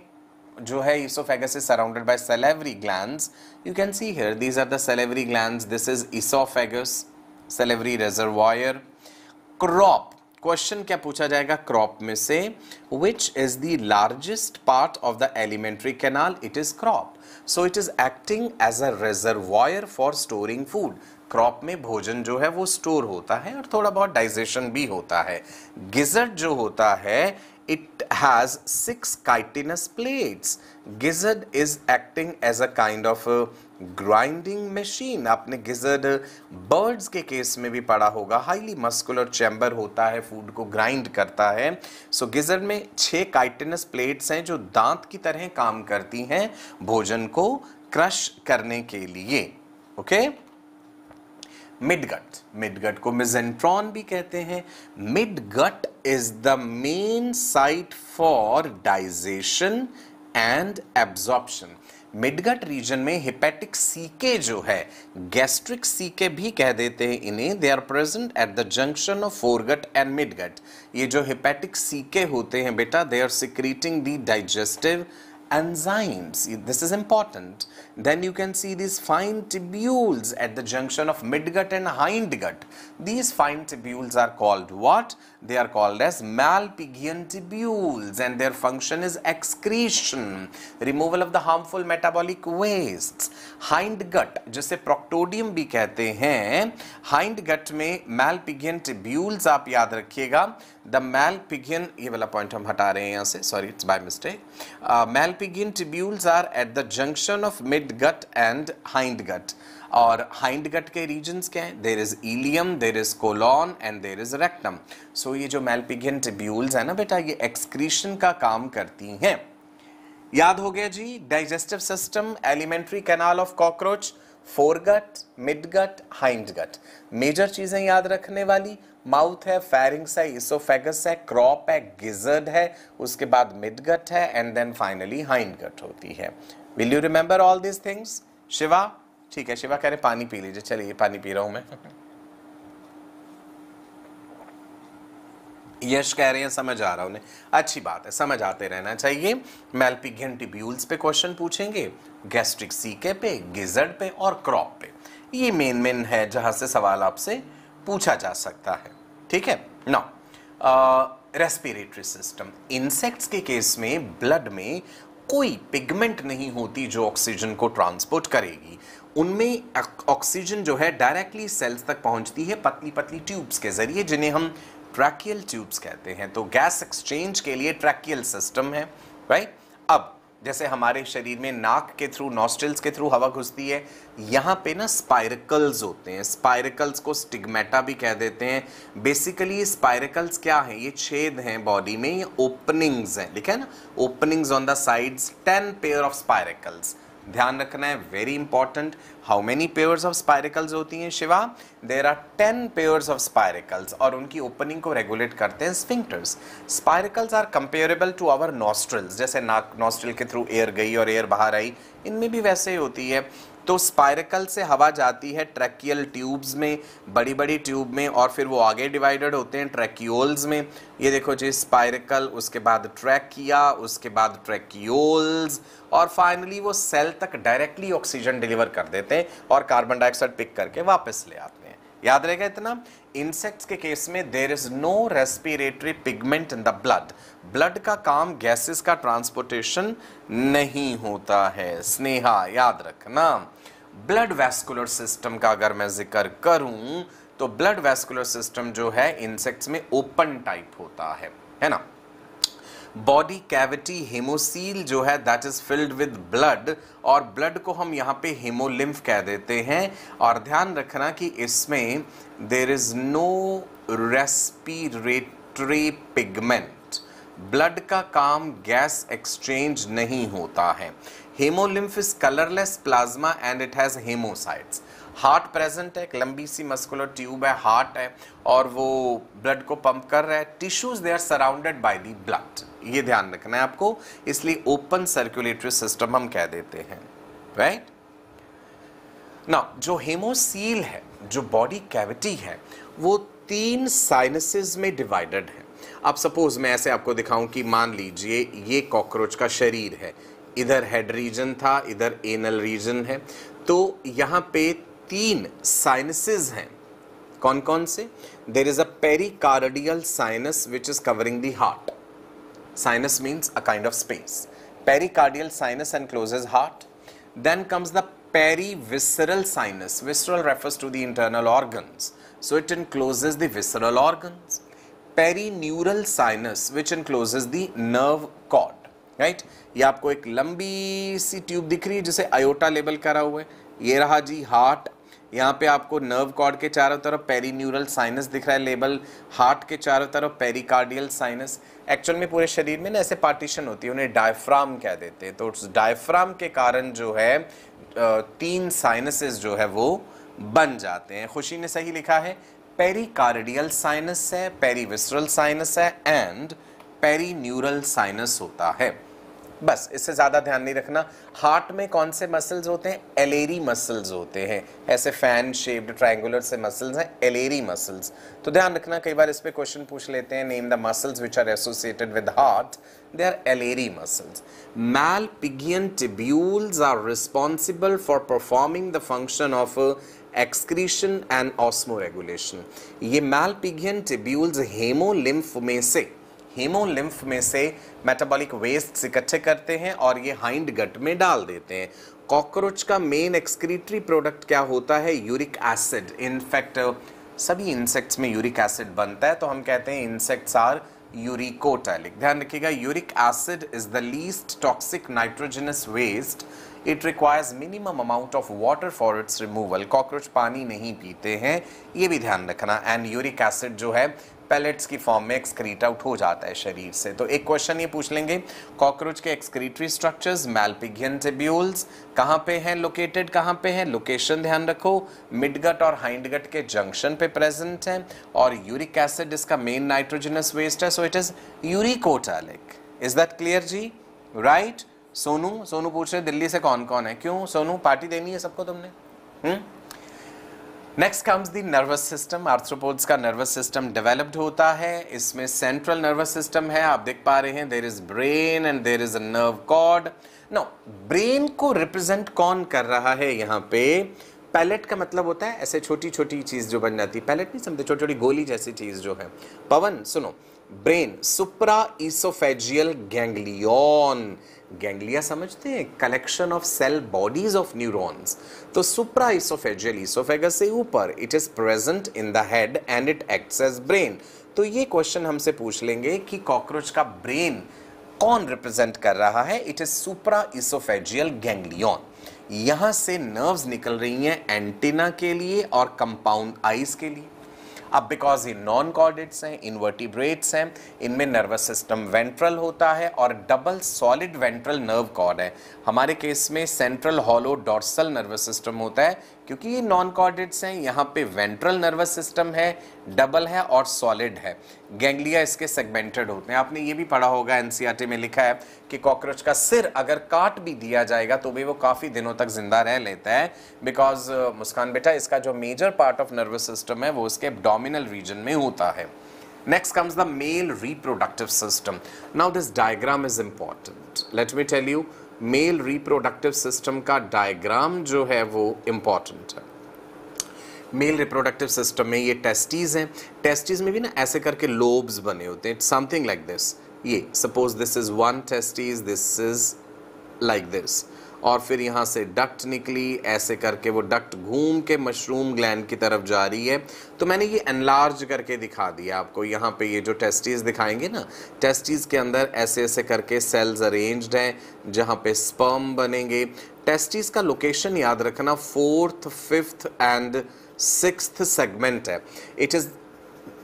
जो है oesophagus is surrounded by salivary gland you can see here these are the salivary this is oesophagus salivary reservoir crop question क्या पूछा जाएगा क्रॉप में से which is the largest part of the alimentary canal it is crop so it is acting as a reservoir for storing food crop में भोजन जो है वो स्टोर होता है और थोड़ा बहुत डाइजेशन भी होता है गिजट जो होता है it has six chitinous plates. Gizzard is acting as a kind of a grinding machine आपने गिजर्ड बर्ड्स के केस में भी पढ़ा होगा हाईली मस्कुलर चैम्बर होता है फूड को ग्राइंड करता है सो so, गिजर्ड में छह काइटेनस प्लेट्स हैं जो दांत की तरह काम करती हैं भोजन को क्रश करने के लिए ओके मिडगट मिडगट को मिजेंट्रॉन भी कहते हैं midgut is the main site for digestion and absorption midgut region में हिपेटिक सीके जो है गैस्ट्रिक सीके भी कह देते हैं इन्हें they are present at the junction of foregut and midgut ये जो हिपेटिक सीके होते हैं बेटा they are secreting the digestive enzymes this is important Then you can see these fine tubules at the junction of midgut and hindgut. These fine tubules are called what? They are called as Malpighian tubules and their function is excretion, removal of the harmful metabolic wastes. Hindgut, जिसे proctodium भी कहते हैं, hindgut में Malpighian tubules आप याद रखिएगा. The Malpighian, ये वाला point हम हटा रहे हैं यहाँ से, sorry it's by mistake. Uh, Malpighian tubules are at the junction of mid mid gut and hind gut और हाइंड गट के रीजन्स क्या हैं there is ileum there is colon and there is rectum so ये जो मेलपिगियन टिब्यूल्स है ना बेटा ये एक्सक्रीशन का काम करती हैं याद हो गया जी digestive system alimentary canal of cockroach foregut hind gut major चीज़ें याद रखने वाली माउथ है फेरिंग्स है इसोफेगस है क्रॉप है गिजर्ड है उसके बाद मिड गट है and then finally hind gut होती है will you remember all this things Shiva ठीक है शिवा कह रहे पानी पी लीजिए चलिए पानी पी रहा हूं मैं यश कह रहे हैं समझ आ रहा उन्हें अच्छी बात है समझ आते रहना चाहिए मेल्पिक घंटिब्यूल्स पे क्वेश्चन पूछेंगे गैस्ट्रिक सीके पे गिजर्ड पे और क्रॉप पे ये मेन मेन है जहां से सवाल आपसे पूछा जा सकता है ठीक है ना रेस्पिरेटरी सिस्टम इंसेक्ट्स के केस में ब्लड में कोई पिगमेंट नहीं होती जो ऑक्सीजन को ट्रांसपोर्ट करेगी उनमें ऑक्सीजन जो है डायरेक्टली सेल्स तक पहुंचती है पतली पतली ट्यूब्स के जरिए जिन्हें हम ट्रैकियल ट्यूब्स कहते हैं तो गैस एक्सचेंज के लिए ट्रैकियल सिस्टम है राइट जैसे हमारे शरीर में नाक के थ्रू नॉस्ट्रिल्स के थ्रू हवा घुसती है यहाँ पे ना स्पायरकल्स होते हैं स्पायरकल्स को स्टिग्मेटा भी कह देते हैं बेसिकली ये स्पायरकल्स क्या हैं ये छेद हैं बॉडी में ये ओपनिंग्स हैं ठीक है ना openings on the sides ten pair of spiracles ध्यान रखना है very important how many pairs of spiracles होती हैं Shiva there are ten pairs of spiracles और उनकी ओपनिंग को रेगुलेट करते हैं sphincters spiracles are comparable to our nostrils जैसे नाक नॉस्ट्रल के थ्रू एयर गई और एयर बाहर आई इनमें भी वैसे ही होती है तो स्पायरकल से हवा जाती है ट्रैकियल ट्यूब्स में बड़ी बड़ी ट्यूब में और फिर वो आगे डिवाइडेड होते हैं ट्रैक्योल्स में ये देखो जी स्पायरकल उसके बाद ट्रैकिया उसके बाद ट्रैक्योल्स और फाइनली वो सेल तक डायरेक्टली ऑक्सीजन डिलीवर कर देते हैं और कार्बन डाइऑक्साइड पिक करके वापस ले आते हैं याद रहेगा इतना इंसेक्ट्स के केस में there is no respiratory pigment in the blood blood का काम गैसेस का ट्रांसपोर्टेशन नहीं होता है स्नेहा याद रखना ब्लड वैस्कुलर सिस्टम का अगर मैं जिक्र करूं तो ब्लड वैस्कुलर सिस्टम जो है इंसेक्ट्स में ओपन टाइप होता है है ना बॉडी कैविटी हेमोसील जो है that is filled with blood और ब्लड को हम यहाँ पे हेमोलिम्फ कह देते हैं और ध्यान रखना कि इसमें there is no respiratory pigment blood का काम गैस एक्सचेंज नहीं होता है haemolymph is colourless plasma and it has haemocytes heart present है एक लंबी सी मस्कुलर ट्यूब है हार्ट है और वो ब्लड को पंप कर रहा है tissues they are surrounded by the blood ये ध्यान रखना है आपको इसलिए ओपन सर्कुलेटरी सिस्टम हम कह देते हैं राइट ना जो हेमोसील है जो बॉडी कैविटी है वो तीन साइनसेस में डिवाइडेड है अब सपोज मैं ऐसे आपको दिखाऊं कि मान लीजिए ये कॉकरोच का शरीर है इधर हेड रीजन था इधर एनल रीजन है तो यहां पे तीन साइनसेस हैं कौन कौन से there is a pericardial sinus which is covering the heart Sinus means a kind of space. Pericardial sinus encloses heart. Then comes the perivisceral sinus. Visceral refers to the internal organs. So it encloses the visceral organs. Perineural sinus which encloses the nerve cord. Right right? ये आपको एक लंबी सी ट्यूब दिख रही है जिसे आयोटा लेबल करा हुआ है ये रहा जी हार्ट यहाँ पे आपको नर्व कॉर्ड के चारों तरफ न्यूरल साइनस दिख रहा है लेबल हार्ट के चारों तरफ पेरिकार्डियल साइनस एक्चुअल में पूरे शरीर में ना ऐसे पार्टीशन होती है उन्हें डायफ्राम कह देते हैं तो उस डायफ्राम के कारण जो है तीन साइनसेस जो है वो बन जाते हैं खुशी ने सही लिखा है पेरिकार्डियल साइनस है पेरीविस्ट्रल साइनस है एंड न्यूरल साइनस होता है बस इससे ज़्यादा ध्यान नहीं रखना हार्ट में कौन से मसल्स होते हैं एलेरी मसल्स होते हैं ऐसे फैन शेप्ड ट्राइंगुलर से मसल्स हैं एलेरी मसल्स तो ध्यान रखना कई बार इस पर क्वेश्चन पूछ लेते हैं name the muscles which are associated with heart they are alary muscles Malpighian tubules are responsible for performing the function of excretion and osmoregulation ये मैल पिगियन टिब्यूल्स हेमोलिम्फ में से हीमोलिम्फ में से मेटाबॉलिक वेस्ट इकट्ठे करते हैं और ये हाइंड गट में डाल देते हैं कॉकरोच का मेन एक्सक्रीटरी प्रोडक्ट क्या होता है यूरिक एसिड इनफैक्ट सभी इंसेक्ट्स में यूरिक एसिड बनता है तो हम कहते हैं इंसेक्ट्स आर यूरिकोटैलिक ध्यान रखिएगा uric acid is the least toxic nitrogenous waste it requires minimum amount of water for its removal cockroach पानी नहीं पीते हैं ये भी ध्यान रखना एंड यूरिक एसिड जो है पैलेट्स की फॉर्म में एक्सक्रीट आउट हो जाता है शरीर से तो एक क्वेश्चन ये पूछ लेंगे कॉकरोच के एक्सक्रीटरी स्ट्रक्चर्स मेलपिगियन टिब्यूल्स कहाँ पे हैं लोकेटेड कहाँ पे हैं लोकेशन ध्यान रखो मिडगट और हाइंडगट के जंक्शन पे प्रेजेंट हैं और यूरिक एसिड इसका मेन नाइट्रोजनस वेस्ट है so it is uricotelic is that clear जी राइट सोनू सोनू पूछ रहे दिल्ली से कौन कौन है क्यों सोनू पार्टी देनी है सबको तुमने हुँ? Hmm? Next comes the nervous system arthropods का नर्वस सिस्टम डेवलप्ड होता है इसमें सेंट्रल नर्वस सिस्टम है आप देख पा रहे हैं there is brain and there is a nerve cord no brain को रिप्रेजेंट कौन कर रहा है यहाँ पे पैलेट का मतलब होता है ऐसे छोटी छोटी चीज़ जो बन जाती है पैलेट नहीं समझते छोटी छोटी गोली जैसी चीज़ जो है पवन सुनो brain supra oesophageal ganglion ganglia समझते हैं collection of cell bodies of neurons तो सुप्रा इसोफेजियल इसोफेगस से ऊपर it is present in the head and it acts as brain तो ये क्वेश्चन हमसे पूछ लेंगे कि कॉकरोच का ब्रेन कौन रिप्रेजेंट कर रहा है it is supra oesophageal ganglion यहां से नर्व्स निकल रही हैं एंटीना के लिए और कंपाउंड आइज के लिए अब बिकॉज ये नॉन कॉर्डिट्स हैं इनवर्टिब्रेट्स हैं इनमें नर्वस सिस्टम वेंट्रल होता है और double solid ventral nerve cord है हमारे केस में central hollow dorsal nervous system होता है क्योंकि ये नॉन कॉर्डेट्स हैं यहाँ पे वेंट्रल नर्वस सिस्टम है डबल है और सॉलिड है गैंग्लिया इसके सेगमेंटेड होते हैं आपने ये भी पढ़ा होगा एन e में लिखा है कि कॉकरोच का सिर अगर काट भी दिया जाएगा तो भी वो काफ़ी दिनों तक जिंदा रह लेता है बिकॉज uh, मुस्कान बेटा इसका जो major part of nervous system है वो उसके डोमिनल रीजन में होता है next comes the male reproductive system now this diagram is important let me tell you male reproductive system का डायग्राम जो है वो इम्पॉर्टेंट है मेल रिप्रोडक्टिव सिस्टम में ये टेस्टीज हैं टेस्टीज में भी ना ऐसे करके लोब्स बने होते हैं समथिंग लाइक दिस ये suppose this is one testes this is like this और फिर यहाँ से डक्ट निकली ऐसे करके वो डक्ट घूम के मशरूम ग्लैंड की तरफ जा रही है तो मैंने ये एनलार्ज करके दिखा दिया आपको यहाँ पे ये जो टेस्टीज दिखाएंगे ना टेस्टीज़ के अंदर ऐसे ऐसे करके सेल्स अरेंज्ड हैं जहाँ पे स्पर्म बनेंगे टेस्टीज़ का लोकेशन याद रखना fourth fifth and six segment है इट इज़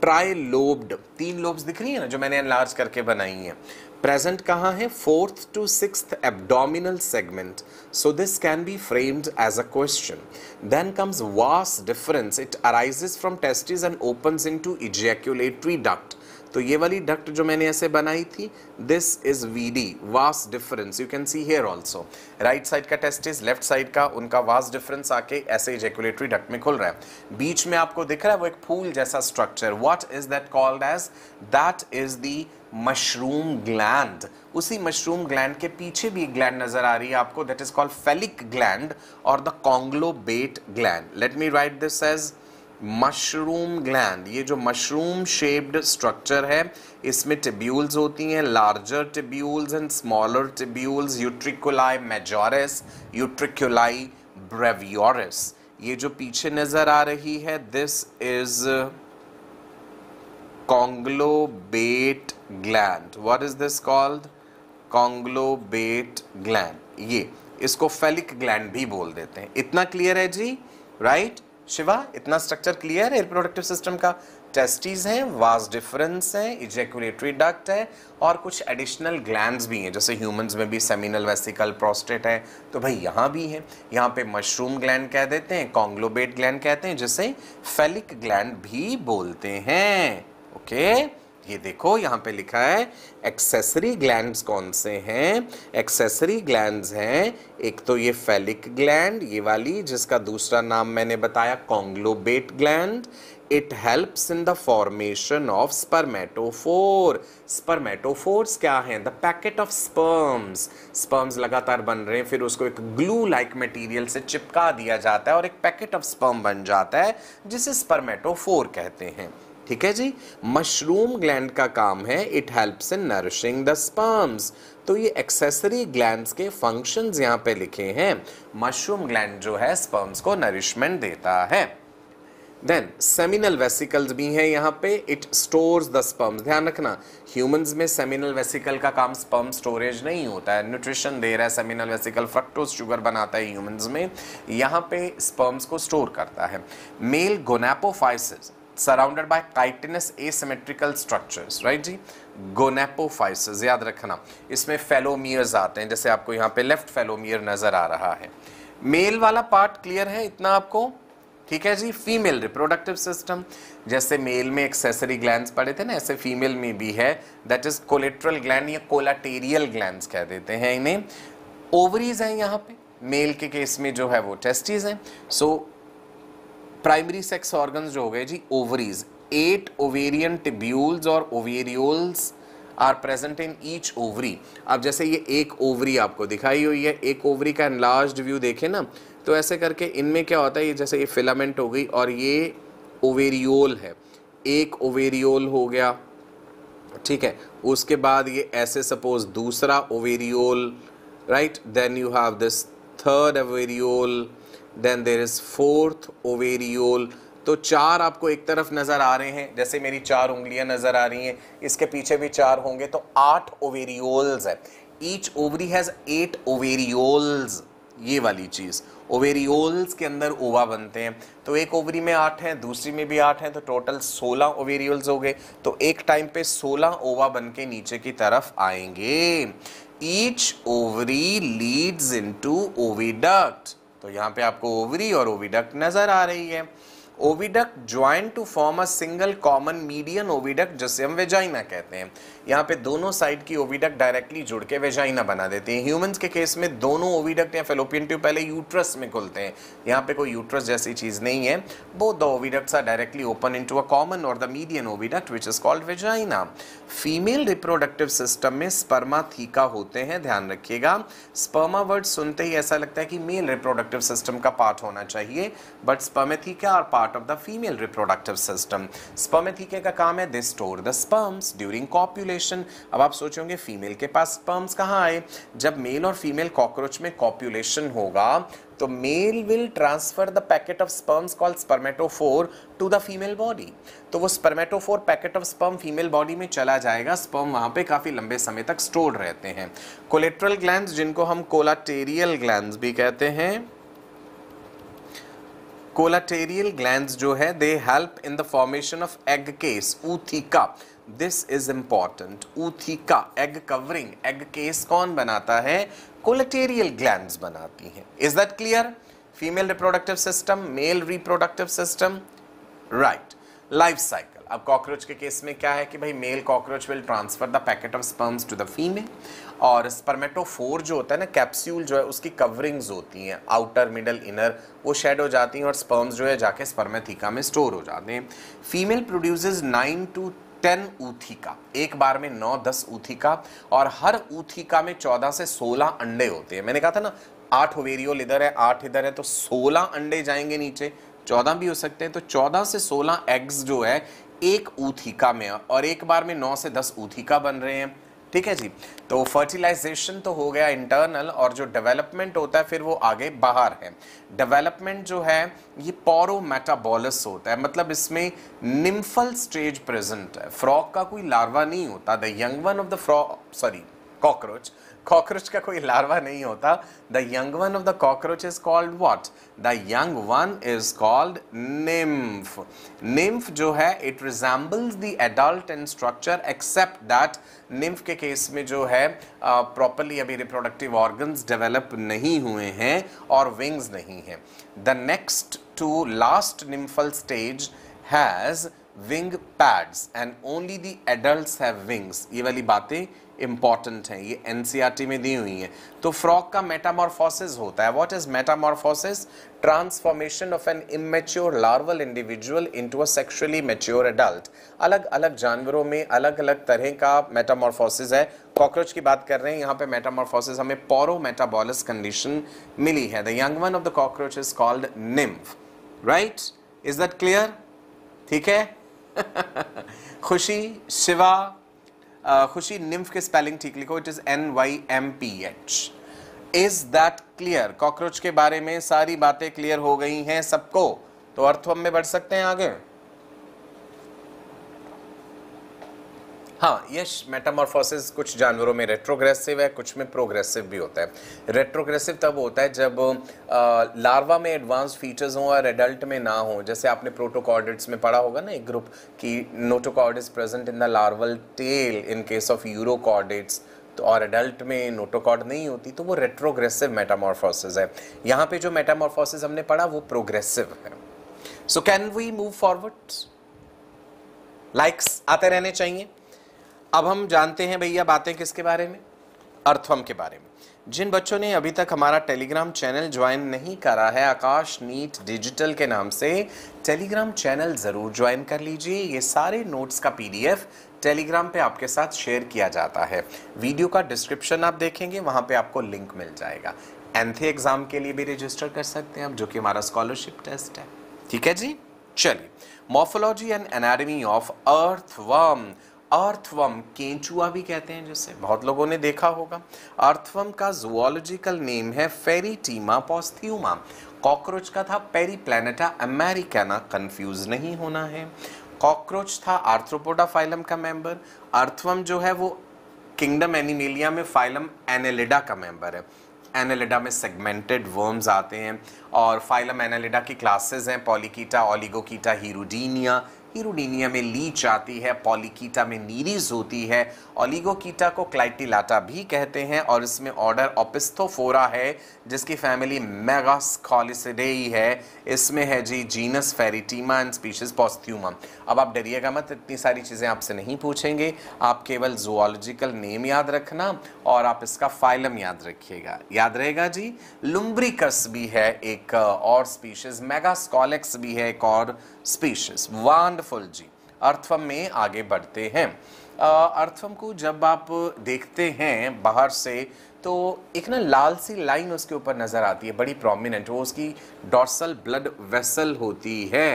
ट्राई लोब्ड तीन लोब्स दिख रही है ना जो मैंने एनलार्ज करके बनाई हैं प्रेजेंट कहाँ है fourth to six abdominal segment so this can be framed as a question then comes vas deferens it arises from testis and open into ejaculatory duct तो ये वाली डक्ट जो मैंने ऐसे बनाई थी this is V D vas deferens you can see here also right side का टेस्टिस लेफ्ट साइड का उनका वास डिफरेंस आके ऐसे इजेक्यूलेटरी डक्ट में खुल रहा है बीच में आपको दिख रहा है वो एक फूल जैसा structure what is that called as that is the mushroom gland उसी मशरूम ग्लैंड के पीछे भी एक ग्लैंड नजर आ रही है आपको that is called phallic gland और the conglobate gland let me write this as mushroom gland ये जो मशरूम शेप्ड स्ट्रक्चर है इसमें टिब्यूल्स होती हैं larger tubules and smaller tubules utriculi majores utriculi breviores ये जो पीछे नज़र आ रही है this is conglobate gland what is this called conglobate gland ये इसको फेलिक ग्लैंड भी बोल देते हैं इतना क्लियर है जी राइट right? शिवा इतना स्ट्रक्चर क्लियर है रिप्रोडक्टिव सिस्टम का टेस्टीज हैं वास डिफरेंस हैं इजेकुलेटरी डक्ट है और कुछ एडिशनल ग्लैंड्स भी हैं जैसे ह्यूमंस में भी सेमिनल वेसिकल प्रोस्टेट है तो भाई यहाँ भी है यहाँ पे मशरूम ग्लैंड कह देते हैं कॉन्ग्लोबेट ग्लैंड कहते हैं जिसे फेलिक ग्लैंड भी बोलते हैं ओके ये देखो यहाँ पे लिखा है एक्सेसरी ग्लैंड्स कौन से हैं एक्सेसरी ग्लैंड्स हैं एक तो ये फेलिक ग्लैंड ये वाली जिसका दूसरा नाम मैंने बताया conglobate gland it helps in the formation of spermatophore spermatophores क्या हैं the packet of sperms sperms लगातार बन रहे हैं फिर उसको एक ग्लू लाइक मटेरियल से चिपका दिया जाता है और एक पैकेट ऑफ स्पर्म बन जाता है जिसे स्पर्मेटोफोर कहते हैं ठीक है जी मशरूम ग्लैंड का काम है it helps in nourishing the sperms तो ये एक्सेसरी ग्लैंड्स के फंक्शंस यहाँ पे लिखे हैं मशरूम ग्लैंड जो है स्पर्म्स को नरिशमेंट देता है देन सेमिनल वेसिकल्स भी हैं यहाँ पे इट स्टोर्स द स्पर्म्स ध्यान रखना ह्यूमंस में सेमिनल वेसिकल का काम स्पर्म स्टोरेज नहीं होता है न्यूट्रिशन दे रहा है सेमिनल वेसिकल फ्रक्टोज शुगर बनाता है ह्यूमंस में यहाँ पे स्पर्म्स को स्टोर करता है male gonapophysis surrounded by chitinous asymmetrical structures right जी गोनेपोफाइस याद रखना इसमें फेलोमियर्स आते हैं जैसे आपको यहाँ पे लेफ्ट फेलोमियर नज़र आ रहा है मेल वाला पार्ट क्लियर है इतना आपको ठीक है जी फीमेल रिप्रोडक्टिव सिस्टम जैसे मेल में एक्सेसरी ग्लैंड पड़े थे ना ऐसे फीमेल में भी है दैट इज कोलेट्रल ग्लैंड या कोलाटेरियल ग्लैंड कह देते हैं इन्हें ओवरीज हैं यहाँ पे मेल के केस में जो है वो टेस्टीज हैं so so, primary sex organ जो हो गए जी ओवरीज एट ओवेरियन टिब्यूल्स और ovarioles are present in each ovary अब जैसे ये एक ओवरी आपको दिखाई हुई है एक ओवरी का एनलार्ज व्यू देखें ना तो ऐसे करके इनमें क्या होता है ये जैसे ये फिलामेंट हो गई और ये ओवेरियोल है एक ओवेरियोल हो गया ठीक है उसके बाद ये ऐसे सपोज दूसरा ovariole right then you have this third ovariole then there is fourth ovariole तो चार आपको एक तरफ नज़र आ रहे हैं जैसे मेरी चार उंगलियां नज़र आ रही हैं इसके पीछे भी चार होंगे तो आठ ओवेरियोल्स है each ovary has eight ovarioles ये वाली चीज़ ओवेरियोल्स के अंदर ओवा बनते हैं तो एक ओवरी में आठ हैं दूसरी में भी आठ हैं तो टोटल सोलह ओवेरियोल्स हो गए तो एक टाइम पे सोलह ओवा बन के नीचे की तरफ आएंगे each ovary leads into oviduct तो यहाँ पे आपको ओवरी और ओविडक्ट नज़र आ रही है oviduct join to form a single common median oviduct जिसे हम वेजाइना कहते हैं यहाँ पे दोनों साइड की ओविडक डायरेक्टली जुड़ के वेजाइना बना देती है ह्यूमंस के केस में दोनों ओविडक्ट या फेलोपियन ट्यूब पहले यूट्रस में खुलते हैं यहाँ पे कोई यूट्रस जैसी चीज़ नहीं है वो the oviducts are directly open into a common और the median oviduct which is called vagina female reproductive system में स्पर्मा थीका होते हैं ध्यान रखिएगा स्पर्मा वर्ड सुनते ही ऐसा लगता है कि मेल रिप्रोडक्टिव सिस्टम का पार्ट होना चाहिए but spermatheca are part part of the female reproductive system spermathecae का काम है they store the sperms during copulation अब आप सोचोगे फीमेल के पास स्पर्म्स कहाँ आए जब मेल और फीमेल कॉकरोच में कॉपुलेशन होगा तो male will transfer the packet of sperms call spermatophore to the female body तो वो spermatophore packet of sperm female body में चला जाएगा स्पर्म वहाँ पे काफ़ी लंबे समय तक स्टोर रहते हैं कोलेट्रल ग्लैंड जिनको हम कोलाटेरियल ग्लैंड भी कहते हैं कोलाटेरियल ग्लैंड जो है they help in the formation of egg case ootheca this is important ootheca egg covering egg case कौन बनाता है कोलेटेरियल ग्लैंड बनाती हैं is that clear female reproductive system male reproductive system right life cycle अब कॉकरोच के केस में क्या है कि भाई male cockroach will transfer the packet of sperms to the female और स्पर्मेटोफोर जो होता है ना कैप्स्यूल जो है उसकी कवरिंग्स होती हैं आउटर मिडल इनर वो शेड हो जाती हैं और स्पर्म्स जो है जाके स्पर्मेथिका में स्टोर हो जाते हैं female produces nine to ten ootheca एक बार में नौ दस ऊथिका और हर ऊथिका में चौदह से सोलह अंडे होते हैं मैंने कहा था ना आठ ओवेरियल इधर है आठ इधर है तो सोलह अंडे जाएंगे नीचे चौदह भी हो सकते हैं तो चौदह से सोलह एग्स जो है एक ऊथिका में और एक बार में नौ से दस ऊथिका बन रहे हैं ठीक है जी तो फर्टिलाइजेशन तो हो गया इंटरनल और जो डेवलपमेंट होता है फिर वो आगे बाहर है डेवलपमेंट जो है ये पौरोमेटाबॉलस होता है मतलब इसमें निम्फल स्टेज प्रेजेंट है फ्रॉक का कोई लार्वा नहीं होता the young one of the frog sorry cockroach cockroach का कोई लार्वा नहीं होता the young one of the cockroach is called what the young one is called nymph nymph जो है it resembles the adult in structure except that nymph के केस में जो है प्रॉपरली अभी रिप्रोडक्टिव ऑर्गन्स डेवलप नहीं हुए हैं और विंग्स नहीं हैं the next to last nymphal stage has wing pads and only the adult have wings ये वाली बातें इंपॉर्टेंट हैं ये एनसीईआरटी e में दी हुई हैं तो फ्रॉक का मेटामॉर्फोसिस होता है what is metamorphosis transformation of an immature larval individual into a sexually mature adult अलग अलग जानवरों में अलग अलग तरह का मेटामॉर्फोसिस है कॉकरोच की बात कर रहे हैं यहाँ पे मेटामॉर्फोसिस हमें पोरो मेटाबॉलिस कंडीशन मिली है the young one of the cockroach is called nymph right is that clear ठीक है खुशी शिवा खुशी निम्फ के स्पेलिंग ठीक लिखो it is N Y M P H is that clear cockroach के बारे में सारी बातें क्लियर हो गई हैं सबको तो अर्थ में बढ़ सकते हैं आगे हाँ यश मेटामॉर्फोसिस कुछ जानवरों में रेट्रोग्रेसिव है कुछ में प्रोग्रेसिव भी होता है रेट्रोग्रेसिव तब होता है जब लार्वा में एडवांस फीचर्स हों और एडल्ट में ना हो जैसे आपने प्रोटोकॉर्डिट्स में पढ़ा होगा ना एक ग्रुप की notochord is present in the larval tail in case of urochordates तो और एडल्ट में नोटोकॉड नहीं होती तो वो रेट्रोग्रेसिव मेटामॉर्फोसिस है यहाँ पे जो मेटामॉर्फोसिस हमने पढ़ा वो प्रोग्रेसिव है so can we move forward likes आते रहने चाहिए अब हम जानते हैं भैया बातें किसके बारे में अर्थवम के बारे में जिन बच्चों ने अभी तक हमारा टेलीग्राम चैनल ज्वाइन नहीं करा है आकाश नीट डिजिटल के नाम से टेलीग्राम चैनल ज़रूर ज्वाइन कर लीजिए ये सारे नोट्स का पीडीएफ टेलीग्राम पे आपके साथ शेयर किया जाता है वीडियो का डिस्क्रिप्शन आप देखेंगे वहाँ पे आपको लिंक मिल जाएगा एंथे एग्ज़ाम के लिए भी रजिस्टर कर सकते हैं आप जो कि हमारा स्कॉलरशिप टेस्ट है ठीक है जी चलिए morphology and anatomy of earthworm earthworm केंचुआ भी कहते हैं जिसे बहुत लोगों ने देखा होगा अर्थवम का जुआलॉजिकल नेम है फेरीटीमा पॉस्थ्यूमा कॉकरोच का था पेरी प्लानिटा अमेरिकाना कन्फ्यूज नहीं होना है कॉकरोच था आर्थ्रोपोडा फाइलम का मेंबर अर्थवम जो है वो किंगडम एनिमेलिया में फाइलम एनेलिडा का मेंबर है एनेलिडा में सेगमेंटेड वर्म्स आते हैं और फाइलम एनेलिडा की क्लासेस हैं पॉलीकीटा ऑलिगोकीटा हीरोडीनिया हीरोडीनिया में लीच आती है पॉलीकीटा में नीरीज होती है ओलिगोकीटा को क्लाइटिलाटा भी कहते हैं और इसमें ऑर्डर ऑपिस्थोफोरा है जिसकी फैमिली ही है इसमें है जी genus Pheretima and species posthuma अब आप डरिएगा मत इतनी सारी चीज़ें आपसे नहीं पूछेंगे आप केवल जोलॉजिकल नेम याद रखना और आप इसका फाइलम याद रखिएगा याद रहेगा जी लुम्ब्रिकस भी है एक और स्पीशीज मेगास्कॉलिक्स भी है एक और स्पीशीज वंडरफुल जी अर्थवम में आगे बढ़ते हैं अर्थवम को जब आप देखते हैं बाहर से तो एक ना लाल सी लाइन उसके ऊपर नज़र आती है बड़ी प्रोमिनेंट वो उसकी डॉर्सल ब्लड वेसल होती है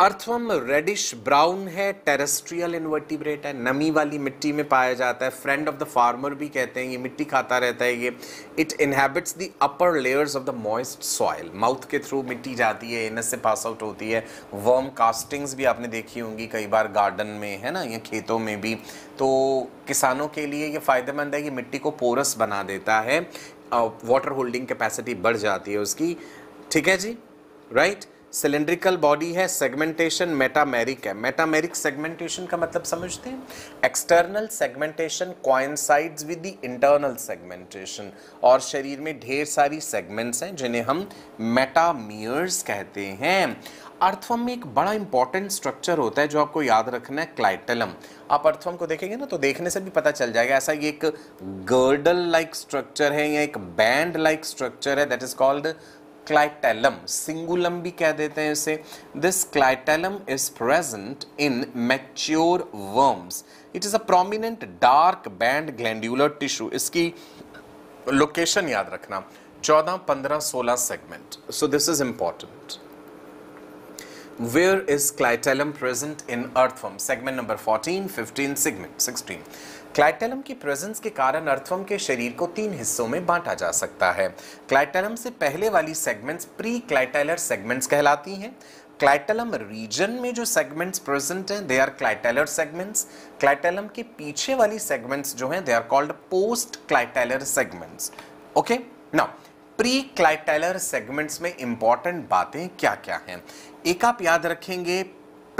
अर्थवम रेडिश ब्राउन है टेरेस्ट्रियल इन्वर्टिब्रेट है नमी वाली मिट्टी में पाया जाता है फ्रेंड ऑफ द फार्मर भी कहते हैं ये मिट्टी खाता रहता है ये it inhabits the upper layers of the moist soil mouth के थ्रू मिट्टी जाती है इन से पास आउट होती है वर्म कास्टिंग्स भी आपने देखी होंगी कई बार गार्डन में है ना या खेतों में भी तो किसानों के लिए ये फ़ायदेमंद है कि मिट्टी को पोरस बना देता है वाटर होल्डिंग कैपेसिटी बढ़ जाती है उसकी ठीक है जी राइट right? सिलेंड्रिकल बॉडी है सेगमेंटेशन मेटामेरिक है मेटामेरिक सेगमेंटेशन का मतलब समझते हैं external segmentation coincides with the internal segmentation और शरीर में ढेर सारी सेगमेंट्स हैं जिन्हें हम मेटामियर्स कहते हैं अर्थवम में एक बड़ा इंपॉर्टेंट स्ट्रक्चर होता है जो आपको याद रखना है क्लाइटलम आप अर्थवम को देखेंगे ना तो देखने से भी पता चल जाएगा ऐसा ये एक गर्डल लाइक स्ट्रक्चर है या एक बैंड लाइक स्ट्रक्चर है that is called clitellum cingulum भी कह देते हैं इसे this clitellum is present in mature worms it is a prominent dark band glandular tissue इसकी लोकेशन याद रखना 14, 15, 16 segment. So this is important. Where is clitellum present in earthworm? Segment number 14, 15, segment 16. Clitellum की प्रेजेंस के कारण अर्थवम के शरीर को तीन हिस्सों में बांटा जा सकता है क्लाइटेलम से पहले वाली सेगमेंट्स प्री क्लाइटेलर सेगमेंट्स कहलाती हैं क्लाइटेलम रीजन में जो सेगमेंट्स प्रेजेंट हैं they are clitellar segments clitellum के पीछे वाली सेगमेंट्स जो हैं they are called post clitellar segments okay now pre clitellar segments में इंपॉर्टेंट बातें क्या क्या हैं एक आप याद रखेंगे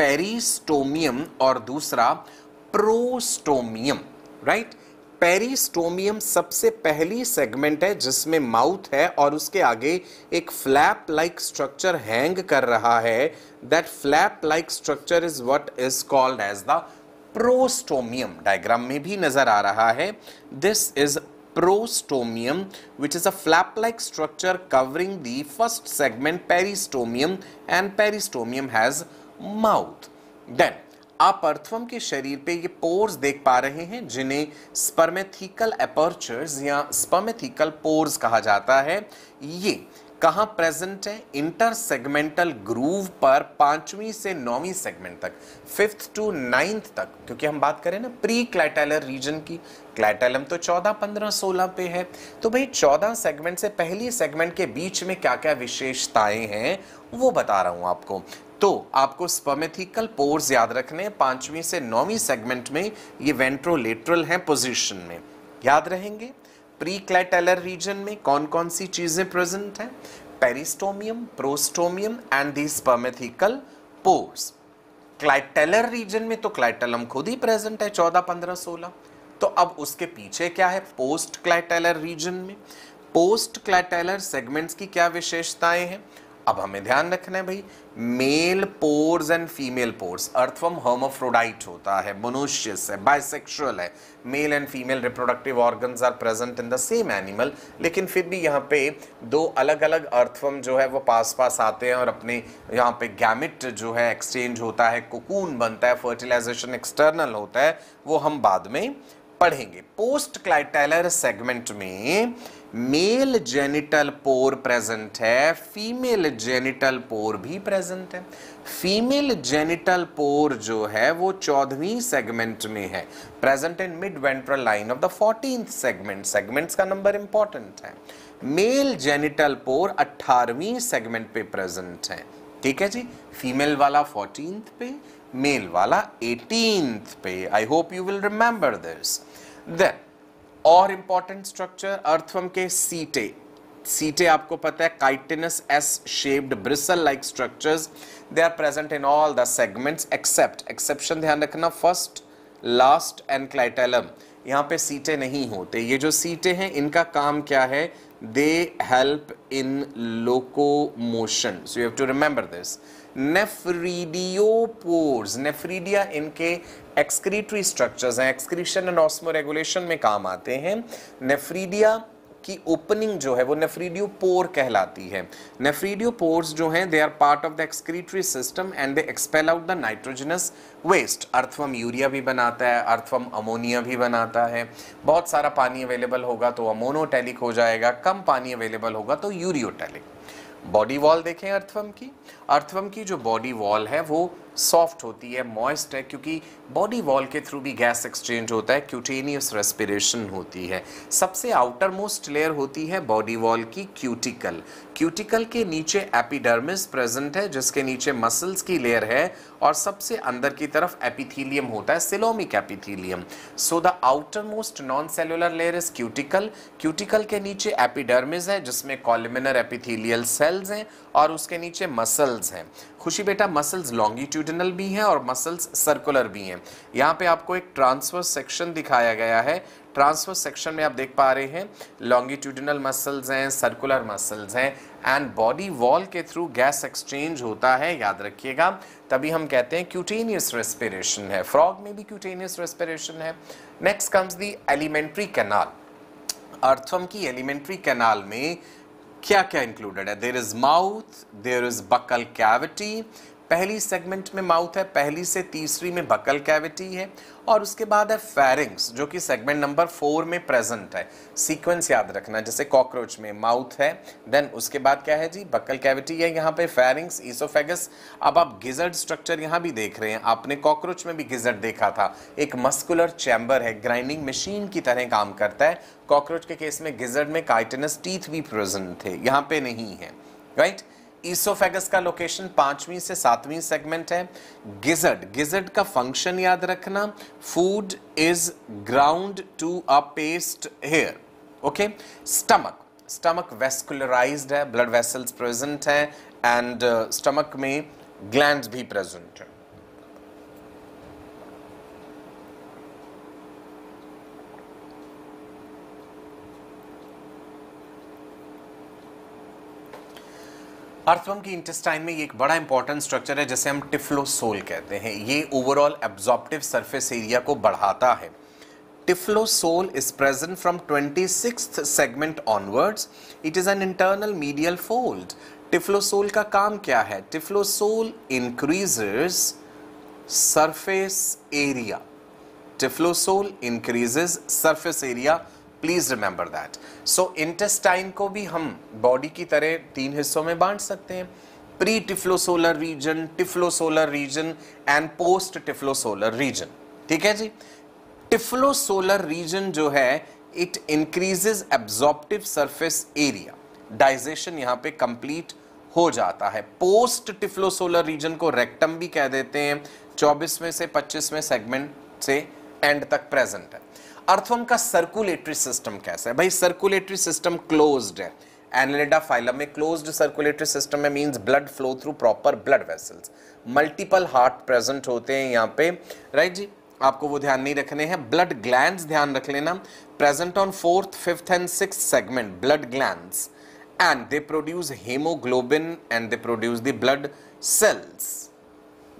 पेरिस्टोमियम और दूसरा प्रोस्टोमियम राइट पेरिस्टोमियम सबसे पहली सेगमेंट है जिसमें माउथ है और उसके आगे एक फ्लैप लाइक स्ट्रक्चर हैंग कर रहा है that flap like structure is what is called as the prostomium diagram में भी नजर आ रहा है this is prostomium which is a flap like structure covering the first segment peristomium and peristomium has mouth then आप अर्थवम के शरीर पे ये पोर्स देख पा रहे हैं जिन्हें स्पर्मेथिकल अपर्चर्स या स्पर्मेथिकल पोर्स कहा जाता है ये कहाँ प्रेजेंट है इंटर सेगमेंटल ग्रूव पर पांचवी से नौवीं सेगमेंट तक फिफ्थ टू नाइन्थ तक क्योंकि हम बात करें ना प्री क्लैटेलर रीजन की क्लैटेलम तो चौदह पंद्रह सोलह पे है तो भाई चौदह सेगमेंट से पहली सेगमेंट के बीच में क्या क्या विशेषताएं हैं वो बता रहा हूँ आपको तो आपको स्पमेथिकल पोर्स याद रखने हैं पांचवी से नौवीं सेगमेंट में ये वेंट्रोलेट्रल हैं पोजीशन में याद रहेंगे प्री क्लैटेलर रीजन में कौन कौन सी चीज़ें प्रेजेंट हैं peristomium prostomium and the spermathecal pores clitellar region में तो क्लाइटलम खुद ही प्रेजेंट है चौदह पंद्रह सोलह तो अब उसके पीछे क्या है पोस्ट क्लाइटेलर रीजन में पोस्ट क्लाइटेलर सेगमेंट्स की क्या विशेषताएं हैं अब हमें ध्यान रखना है भाई male pores and female pores earthworm hermaphrodite होता है मोनोशियस है बाइसेक्सुअल है male and female reproductive organs are present in the same animal लेकिन फिर भी यहाँ पे दो अलग अलग अर्थवम जो है वो पास पास आते हैं और अपने यहाँ पे गैमिट जो है एक्सचेंज होता है कोकून बनता है फर्टिलाइजेशन एक्सटर्नल होता है वो हम बाद में पढ़ेंगे पोस्ट क्लाइटेलर सेगमेंट में मेल जेनिटल पोर प्रेजेंट है फीमेल जेनिटल पोर भी प्रेजेंट है फीमेल जेनिटल पोर जो है वो चौदहवीं सेगमेंट में है present in mid ventral line of the fourteen segment segments का नंबर इंपॉर्टेंट है मेल जेनिटल पोर अट्ठारहवीं सेगमेंट पे प्रेजेंट है ठीक है जी फीमेल वाला फोर्टीन पे मेल वाला एटीन पे I hope you will remember this then और इंपॉर्टेंट स्ट्रक्चर अर्थवम के सीटे सीटे आपको पता है chitinous S shaped bristle like structures they are present in all the segments except exception ध्यान रखना फर्स्ट लास्ट एंड क्लाइटेलम यहाँ पे सीटे नहीं होते ये जो सीटे हैं इनका काम क्या है they help in locomotion so you have to remember this nephridiopores nephridia इनके एक्सक्रीटरी स्ट्रक्चर्स हैं एक्सक्रीशन एंड ऑस्मोरेगुलेशन में काम आते हैं नेफ्रीडिया की ओपनिंग जो है वो नेफ्रीडियो पोर कहलाती है नेफ्रीडियो पोर्स जो हैं they are part of the excretory system and they expel out the nitrogenous waste earthworm urea भी बनाता है अर्थवम अमोनिया भी बनाता है बहुत सारा पानी अवेलेबल होगा तो अमोनोटेलिक हो जाएगा कम पानी अवेलेबल होगा तो यूरियोटैलिक बॉडी वॉल देखें अर्थवम की अर्थवम की जो बॉडी वॉल है वो सॉफ्ट होती है मॉइस्ट है क्योंकि बॉडी वॉल के थ्रू भी गैस एक्सचेंज होता है क्यूटेनियस रेस्पिरेशन होती है सबसे आउटर मोस्ट लेयर होती है बॉडी वॉल की क्यूटिकल क्यूटिकल के नीचे एपिडर्मिस प्रेजेंट है जिसके नीचे मसल्स की लेयर है और सबसे अंदर की तरफ एपिथीलियम होता है coelomic epithelium so the outer most non cellular layer is cuticle cuticle के नीचे एपिडर्मिस है जिसमें कॉलिमिनर एपिथीलियल सेल्स हैं और उसके नीचे मसल्स हैं खुशी बेटा मसल्स लॉन्गिट्यूडनल भी हैं और मसल्स सर्कुलर भी हैं यहाँ पे आपको एक ट्रांसफर सेक्शन दिखाया गया है ट्रांसफर सेक्शन में आप देख पा रहे हैं लॉन्गिट्यूडनल मसल्स हैं सर्कुलर मसल्स हैं एंड बॉडी वॉल के थ्रू गैस एक्सचेंज होता है याद रखिएगा तभी हम कहते हैं क्यूटेनियस रेस्पिरेशन है फ्रॉग में भी क्यूटेनियस रेस्पिरेशन है next comes the alimentary canal earthworm की एलिमेंट्री कैनाल में kya included? There is mouth, there is buccal cavity, पहली सेगमेंट में माउथ है पहली से तीसरी में बकल कैविटी है और उसके बाद है फेरिंग्स जो कि सेगमेंट नंबर फोर में प्रेजेंट है सीक्वेंस याद रखना जैसे कॉकरोच में माउथ है देन उसके बाद क्या है जी बकल कैविटी है यहाँ पे फेरिंग्स ईसोफेगस अब आप गिजर्ड स्ट्रक्चर यहाँ भी देख रहे हैं आपने कॉकरोच में भी गिजर्ड देखा था एक मस्कुलर चैम्बर है ग्राइंडिंग मशीन की तरह काम करता है कॉकरोच के केस में गिजर्ड में काइटनस टीथ भी प्रेजेंट थे यहाँ पे नहीं है राइट right? ईसोफेगस का लोकेशन पांचवी से सातवीं सेगमेंट है गिजर्ड गिजर्ड का फंक्शन याद रखना food is ground to a paste here okay stomach stomach vascularised है ब्लड वेसल्स प्रेजेंट है एंड स्टमक uh, में ग्लैंड भी प्रेजेंट है अर्थवम की इंटेस्टाइन में ये एक बड़ा इंपॉर्टेंट स्ट्रक्चर है जिसे हम टिफ्लोसोल कहते हैं ये ओवरऑल एब्जॉर्प्टिव सरफेस एरिया को बढ़ाता है typhlosole is present from twenty six segment onwards it is an internal medial fold typhlosole का काम क्या है typhlosole increases surface area typhlosole increases surface area please remember that so intestine को भी हम बॉडी की तरह तीन हिस्सों में बांट सकते हैं pre typhlosolar region typhlosolar region and post typhlosolar region ठीक है जी टिफ्लोसोलर रीजन जो है it increases absorptive surface area digestion यहाँ पे कंप्लीट हो जाता है पोस्ट टिफ्लोसोलर रीजन को रेक्टम भी कह देते हैं 24 में से 25 में सेगमेंट से एंड तक प्रेजेंट है अर्थवर्म का सर्कुलेटरी सिस्टम कैसा है भाई सर्कुलेटरी सिस्टम क्लोज्ड है एनलेडा फाइलम में क्लोज्ड सर्कुलेटरी सिस्टम में means blood flow through proper blood vessels multiple heart present होते हैं यहाँ पे राइट जी आपको वो ध्यान नहीं रखने हैं ब्लड ग्लैंड ध्यान रख लेना present on fourth fifth and six segment blood gland and they produce haemoglobin and they produce the blood cells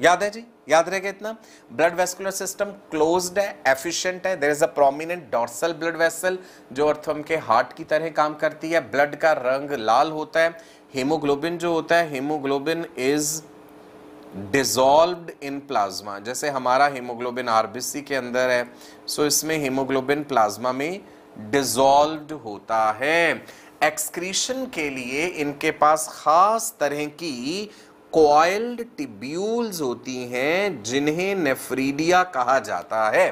याद है जी याद रहेगा इतना ब्लड वेस्कुलर सिस्टम क्लोज्ड है एफिशिएंट है there is a prominent dorsal blood vessel जो अर्थम के हार्ट की तरह काम करती है ब्लड का रंग लाल होता है हीमोग्लोबिन जो होता है haemoglobin is dissolved in plasma जैसे हमारा हीमोग्लोबिन आरबीसी के अंदर है सो so इसमें हीमोग्लोबिन प्लाज्मा में डिजॉल्व्ड होता है एक्सक्रीशन के लिए इनके पास खास तरह की कोयल्ड टिब्यूल्स होती हैं जिन्हें नेफ्रीडिया कहा जाता है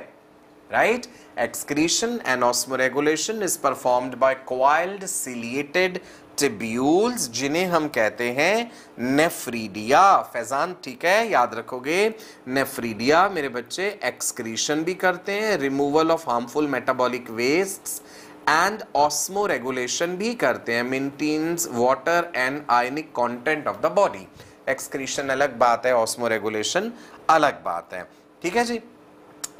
right excretion and osmoregulation is performed by coiled ciliated tubules जिन्हें हम कहते हैं नेफ्रीडिया फैजान ठीक है याद रखोगे नेफ्रीडिया मेरे बच्चे एक्सक्रीशन भी करते हैं removal of harmful metabolic waste and osmoregulation भी करते हैं maintains water and ionic content of the body excretion अलग बात है ऑस्मोरेगुलेशन अलग बात है ठीक है जी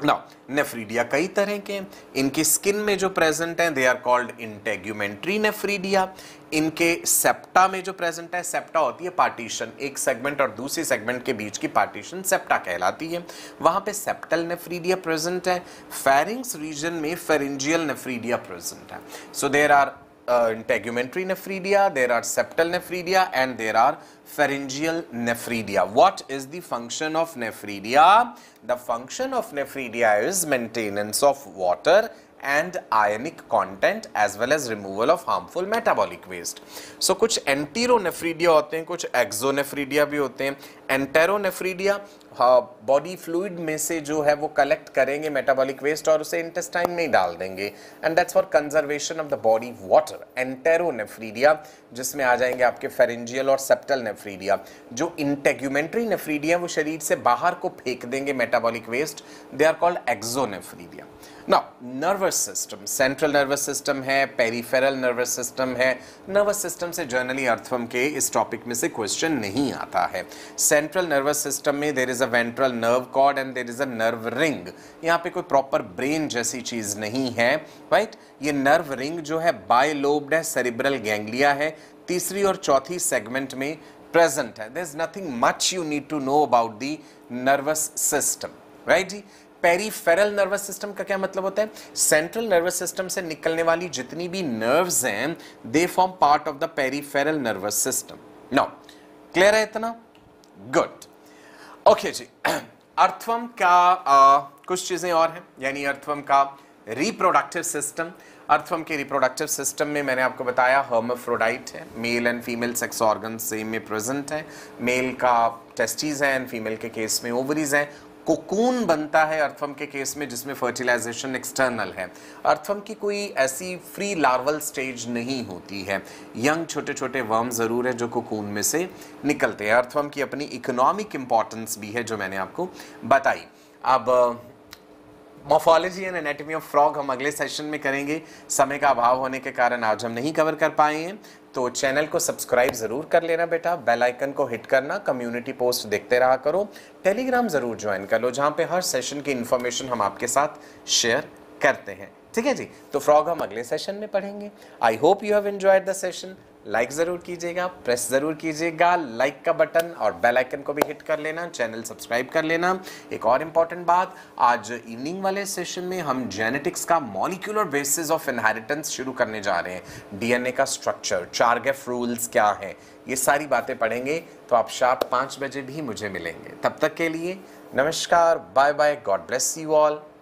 ना नेफ्रीडिया कई तरह के हैं इनकी स्किन में जो प्रेजेंट है they are called integumentary nephridia इनके सेप्टा में जो प्रेजेंट है सेप्टा होती है पार्टीशन एक सेगमेंट और दूसरे सेगमेंट के बीच की पार्टीशन सेप्टा कहलाती है वहाँ पे सेप्टल नेफ्रीडिया प्रेजेंट है फेरिंग्स रीजन में फेरेंजियल नेफ्रीडिया प्रेजेंट है so there are uh, integumentary nephridia, there are septal nephridia and there are pharyngeal nephridia. What is the function of nephridia? The function of nephridia is maintenance of water and ionic content as well as removal of harmful metabolic waste so कुछ एंटीरोनेफ्रीडिया होते हैं कुछ एक्जोनेफ्रीडिया भी होते हैं एंटेरोनेफ्रीडिया बॉडी फ्लूइड में से जो है वो कलेक्ट करेंगे मेटाबॉलिक वेस्ट और उसे इंटेस्टाइन में ही डाल देंगे and that's for conservation of the body water enteronephridia जिसमें आ जाएंगे आपके फेरेंजियल और सेप्टल नेफ्रीडिया जो इंटेग्यूमेंट्री नेफ्रीडिया वो शरीर से बाहर को फेंक देंगे metabolic waste they are called exonephridia now nervous system central nervous system है पेरीफेरल नर्वस सिस्टम है नर्वस सिस्टम से जर्नली अर्थवम के इस टॉपिक में से क्वेश्चन नहीं आता है सेंट्रल नर्वस सिस्टम में there is a ventral nerve cord and there is a nerve ring यहाँ पे कोई प्रॉपर ब्रेन जैसी चीज़ नहीं है राइट right? ये नर्व रिंग जो है बायलोब्ड है सेरिब्रल गैंग्लिया है तीसरी और चौथी सेगमेंट में प्रेजेंट है there is nothing much you need to know about the nervous system right जी पेरीफेरल नर्वस सिस्टम का क्या मतलब होता है सेंट्रल नर्वस सिस्टम से निकलने वाली जितनी भी नर्व्स हैं they form part of the peripheral nervous system now clear है इतना गुड ओके जी अर्थवम का आ, कुछ चीजें और हैं यानी अर्थवम का रिप्रोडक्टिव सिस्टम अर्थवम के रिप्रोडक्टिव सिस्टम में मैंने आपको बताया हर्मोफ्रोडाइट है male and female sex organ same में प्रेजेंट है मेल का टेस्टीज है एंड फीमेल के केस में ओवरीज हैं कोकून बनता है अर्थम के केस में जिसमें फर्टिलाइजेशन एक्सटर्नल है अर्थम की कोई ऐसी फ्री लार्वल स्टेज नहीं होती है यंग छोटे छोटे वर्म ज़रूर है जो कोकून में से निकलते हैं अर्थम की अपनी इकोनॉमिक इम्पॉर्टेंस भी है जो मैंने आपको बताई अब morphology and anatomy of frog हम अगले सेशन में करेंगे समय का अभाव होने के कारण आज हम नहीं कवर कर पाए हैं तो चैनल को सब्सक्राइब ज़रूर कर लेना बेटा बेल आइकन को हिट करना कम्युनिटी पोस्ट देखते रहा करो टेलीग्राम ज़रूर ज्वाइन कर लो जहां पे हर सेशन की इंफॉर्मेशन हम आपके साथ शेयर करते हैं ठीक है जी तो फ्रॉग हम अगले सेशन में पढ़ेंगे I hope you have enjoyed the session like ज़रूर कीजिएगा प्रेस ज़रूर कीजिएगा लाइक का बटन और बेल आइकन को भी हिट कर लेना चैनल सब्सक्राइब कर लेना एक और इंपॉर्टेंट बात आज इवनिंग वाले सेशन में हम जेनेटिक्स का मॉलिक्यूलर बेसिस ऑफ इनहेरिटेंस शुरू करने जा रहे हैं डीएनए का स्ट्रक्चर चारगेफ रूल्स क्या हैं ये सारी बातें पढ़ेंगे तो आप शाम पाँच बजे भी मुझे मिलेंगे तब तक के लिए नमस्कार bye bye God bless you all